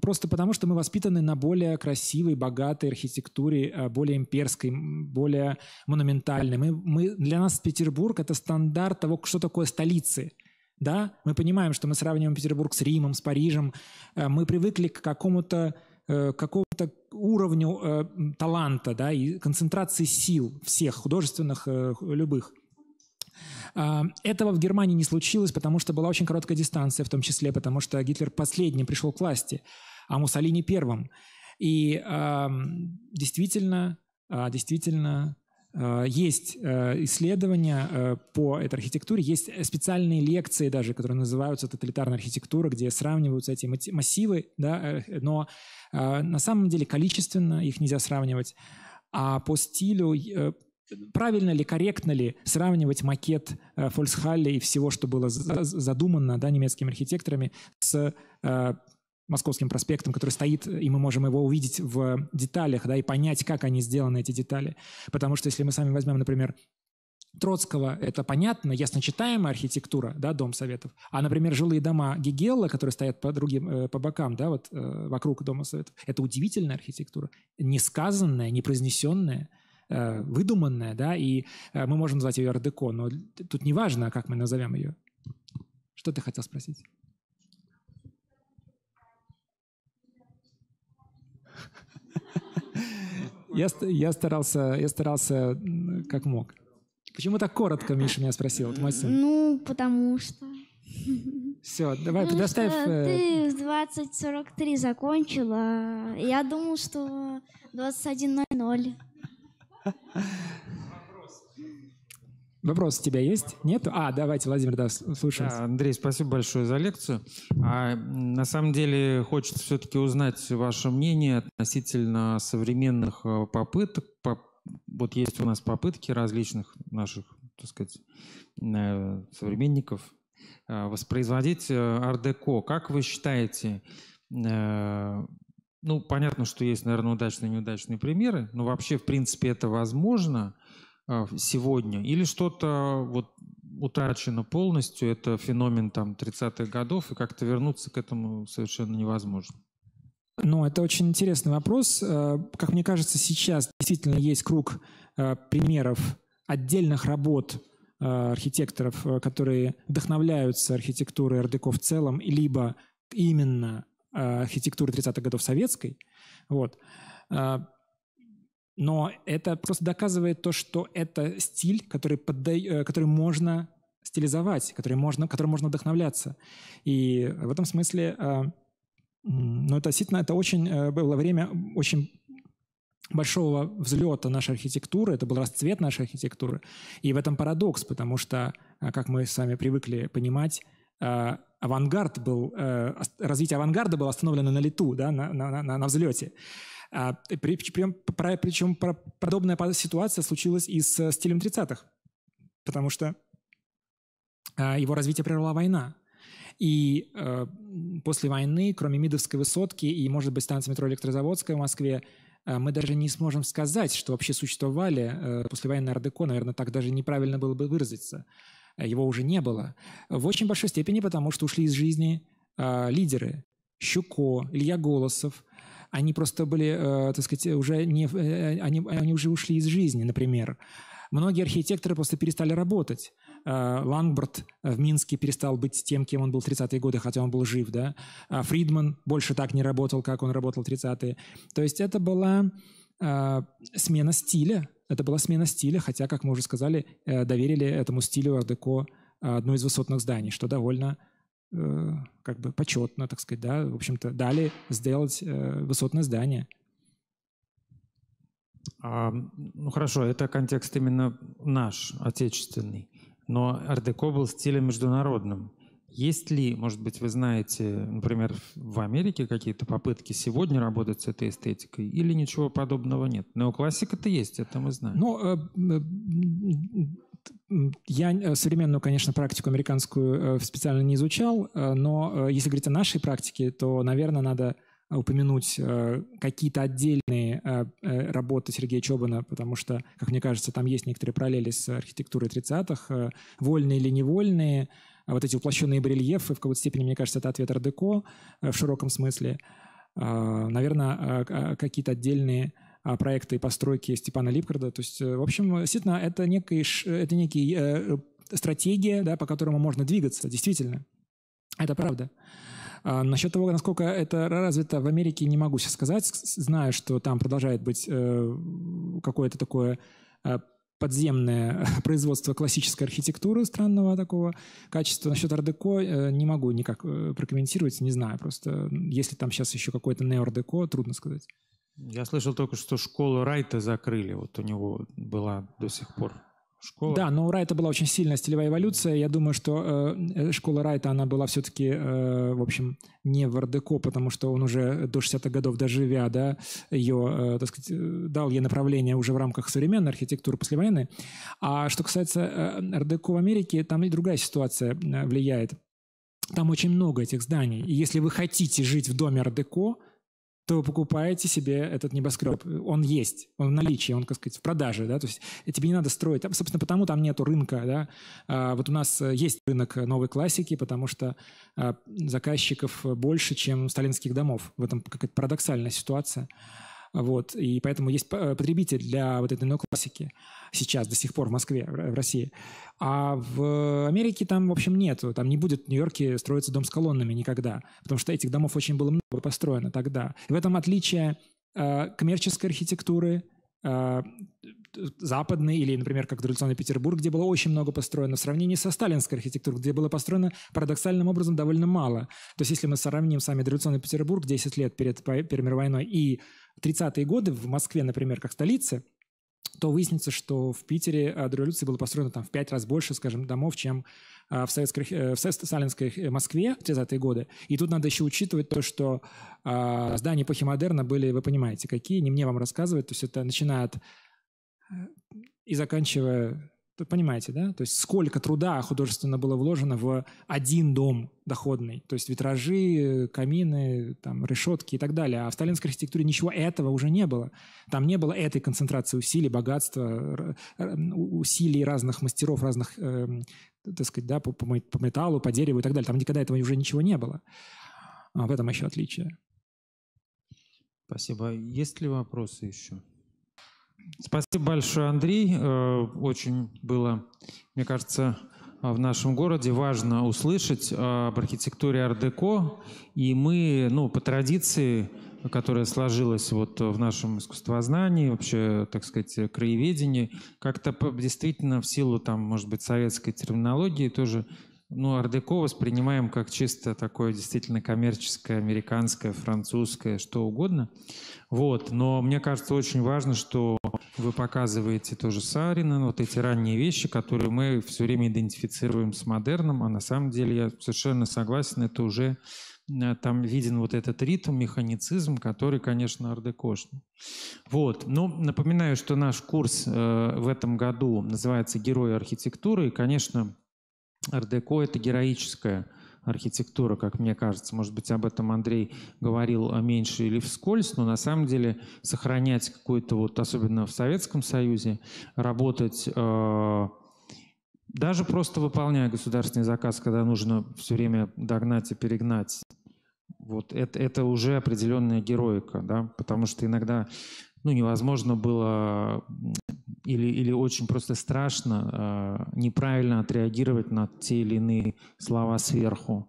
просто потому, что мы воспитаны на более красивой, богатой архитектуре, э, более имперской, более монументальной. Мы, мы, для нас Петербург — это стандарт того, что такое столицы – да, мы понимаем, что мы сравниваем Петербург с Римом, с Парижем. Э, мы привыкли к какому-то э, какому-то уровню э, таланта, да, и концентрации сил всех художественных любых. А, этого в Германии не случилось, потому что была очень короткая дистанция, в том числе потому что Гитлер последним пришел к власти, а Муссолини первым. И действительно, а, действительно Э, есть э, исследования э, по этой архитектуре, есть специальные лекции даже, которые называются «Тоталитарная архитектура», где сравниваются эти массивы, да, но на самом деле количественно их нельзя сравнивать, а по стилю правильно ли, корректно ли сравнивать макет Фольксхалле и всего, что было задумано да, немецкими архитекторами с Московским проспектом, который стоит, и мы можем его увидеть в деталях, да, и понять, как они сделаны, эти детали. Потому что если мы сами возьмем, например, Троцкого это понятно, ясно читаемая архитектура, да, Дом Советов. А, например, жилые дома Гегелла, которые стоят по другим, э, по бокам, да, вот э, вокруг Дома Советов, это удивительная архитектура, несказанная, непроизнесенная, э, выдуманная, да, и мы можем назвать ее ардеко, но тут не важно, а как мы назовем ее. Что ты хотел спросить? я, я, старался, я старался как мог. Почему так коротко, Миша меня спросил? Вот мой сын. Ну, потому что... Все, давай, ну, подоставь... Что э, ты в 20.43 закончила. Я думал, что 21.00. Вопрос у тебя есть? Нет? А, давайте, Владимир, да, слушаю. Да, Андрей, спасибо большое за лекцию. А, на самом деле хочется все-таки узнать ваше мнение относительно современных э, попыток. Вот есть у нас попытки различных наших, так сказать, э, современников э, воспроизводить ардеко. Как вы считаете, ну, понятно, что есть, наверное, удачные и неудачные примеры, но вообще, в принципе, это возможно – Э, сегодня, или что-то вот утрачено полностью, это феномен там 30-х годов, и как-то вернуться к этому совершенно невозможно? Ну, это очень интересный вопрос. Э, как мне кажется, сейчас действительно есть круг э, примеров отдельных работ архитекторов, которые вдохновляются архитектурой РДК в целом, либо именно архитектуры 30-х годов советской. Вот. Но это просто доказывает то, что это стиль, который, подда... Э, который можно стилизовать, который можно, которым можно вдохновляться. И в этом смысле, а, ну, это действительно, это очень э, было время очень большого взлета нашей архитектуры, это был расцвет нашей архитектуры. И в этом парадокс, потому что, а, как мы с вами привыкли понимать, а, авангард был, э, развитие авангарда было остановлено на лету, да, на, на, на, на взлете. А, при, причем, причем подобная ситуация случилась и с э, стилем 30-х, потому что а, его развитие прервала война. И э, после войны, кроме Мидовской высотки и, может быть, станции метро Электрозаводская в Москве, э, мы даже не сможем сказать, что вообще существовали э, после войны ардеко, наверное, так даже неправильно было бы выразиться. Его уже не было. В очень большой степени потому, что ушли из жизни а, лидеры. Щуко, Илья Голосов – они просто были, э, так сказать, уже не, э, э, они, они уже ушли из жизни, например. Многие архитекторы просто перестали работать. Э, Лангборд в Минске перестал быть тем, кем он был в 30-е годы, хотя он был жив, да. А Фридман больше так не работал, как он работал в 30-е. То есть это была э, смена стиля. Это была смена стиля, хотя, как мы уже сказали, э, доверили этому стилю ардеко э, одно из высотных зданий, что довольно Э, как бы почетно, так сказать, да, в общем-то, дали сделать э, высотное здание. А, ну хорошо, это контекст именно наш, отечественный. Но ардеко был стилем международным. Есть ли, может быть, вы знаете, например, в Америке какие-то попытки сегодня работать с этой эстетикой, или ничего подобного нет? Неоклассика-то есть, это мы знаем. Ну, э, я э, современную, конечно, практику американскую э, специально не изучал, э, но если говорить о нашей практике, то, наверное, надо упомянуть какие-то отдельные работы Сергея Чобана, потому что, как мне кажется, там есть некоторые параллели с архитектурой 30-х, вольные или невольные, а вот эти уплощенные барельефы, в какой-то степени, мне кажется, это ответ ардеко в широком смысле. А, наверное, какие-то отдельные а, проекта и постройки Степана Липкарда. То есть, э, в общем, э, действительно, это некий, это некий э, стратегия, да, по которому можно двигаться, действительно. Это правда. А насчет того, насколько это развито в Америке, не могу сейчас сказать. Знаю, что там продолжает быть э, какое-то такое э, подземное производство классической архитектуры странного такого качества. Насчет ардеко э, не могу никак прокомментировать, не знаю просто. Если там сейчас еще какое-то неордеко, трудно сказать. Я слышал только, что школу Райта закрыли. Вот у него была до сих пор школа. Да, но у Райта была очень сильная стилевая эволюция. Я думаю, что э, школа Райта, она была все-таки, э, в общем, не в РДКО, потому что он уже до 60-х годов доживя, да, ее, э, так сказать, э, дал ей направление уже в рамках современной архитектуры после войны. А что касается э, РДКО в Америке, там и другая ситуация э, влияет. Там очень много этих зданий. И если вы хотите жить в доме РДКО, то вы покупаете себе этот небоскреб. Он есть, он в наличии, он, так сказать, в продаже, да, то есть э, тебе не надо строить. Там, собственно, потому там нету рынка, да. А, вот у нас э, есть рынок новой классики, потому что а, заказчиков больше, чем сталинских домов. В этом какая-то парадоксальная ситуация. Вот. И поэтому есть э, потребитель для вот этой неоклассики сейчас, до сих пор в Москве, в России. А в Америке там, в общем, нету, Там не будет в Нью-Йорке строиться дом с колоннами никогда, потому что этих домов очень было много построено тогда. И в этом отличие э, коммерческой архитектуры, э, западный или, например, как революционный Петербург, где было очень много построено, в сравнении со сталинской архитектурой, где было построено парадоксальным образом довольно мало. То есть если мы сравним сами революционный Петербург 10 лет перед Первой мировой войной и 30-е годы в Москве, например, как столице, то выяснится, что в Питере э, до революции было построено там в пять раз больше, скажем, домов, чем э, в, советской, э, в сталинской Москве в 30-е годы. И тут надо еще учитывать то, что э, здания эпохи модерна были, вы понимаете, какие, не мне вам рассказывать, то есть это начиная от и заканчивая вы понимаете, да? То есть сколько труда художественно было вложено в один дом доходный. То есть витражи, камины, там, решетки и так далее. А в сталинской архитектуре ничего этого уже не было. Там не было этой концентрации усилий, богатства, усилий разных мастеров, разных, э, так сказать, да, по, по металлу, по дереву и так далее. Там никогда этого уже ничего не было. А в этом еще отличие. Спасибо. Есть ли вопросы еще? Спасибо большое, Андрей. Э, очень было, мне кажется, э, в нашем городе важно услышать об архитектуре Ардеко, и мы, ну, по традиции, которая сложилась вот в нашем искусствознании, вообще, так сказать, краеведении, как-то действительно в силу, там, может быть, советской терминологии тоже, ну, Ардеко воспринимаем как чисто такое действительно коммерческое, американское, французское, что угодно. Вот, но мне кажется, очень важно, что вы показываете тоже Сарина, вот эти ранние вещи, которые мы все время идентифицируем с модерном, а на самом деле я совершенно согласен, это уже э, там виден вот этот ритм, механицизм, который, конечно, ардекошный. Вот. Но ну, напоминаю, что наш курс э, в этом году называется «Герои архитектуры», и, конечно, ардеко – это героическая архитектура, как мне кажется. Может быть, об этом Андрей говорил а, меньше или вскользь, но на самом деле сохранять какую-то вот, особенно в Советском Союзе, работать э, даже просто выполняя государственный заказ, когда нужно все время догнать и перегнать, вот это, это уже определенная героика, да, потому что иногда ну, невозможно было или, или очень просто страшно э, неправильно отреагировать на те или иные слова сверху.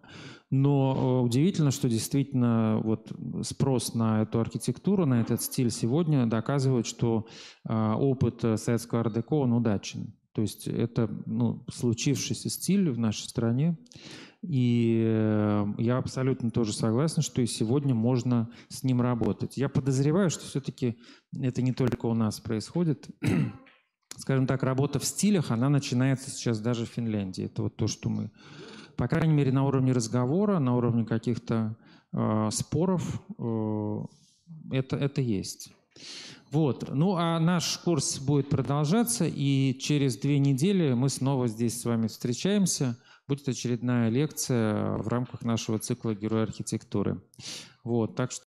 Но э, удивительно, что действительно вот спрос на эту архитектуру, на этот стиль сегодня доказывает, что э, опыт э, советского ардеко он удачен. То есть это ну, случившийся стиль в нашей стране. И э, я абсолютно тоже согласен, что и сегодня можно с ним работать. Я подозреваю, что все-таки это не только у нас происходит скажем так, работа в стилях, она начинается сейчас даже в Финляндии. Это вот то, что мы, по крайней мере, на уровне разговора, на уровне каких-то э, споров, э, это, это есть. Вот. Ну, а наш курс будет продолжаться, и через две недели мы снова здесь с вами встречаемся. Будет очередная лекция в рамках нашего цикла «Герой архитектуры». Вот, так что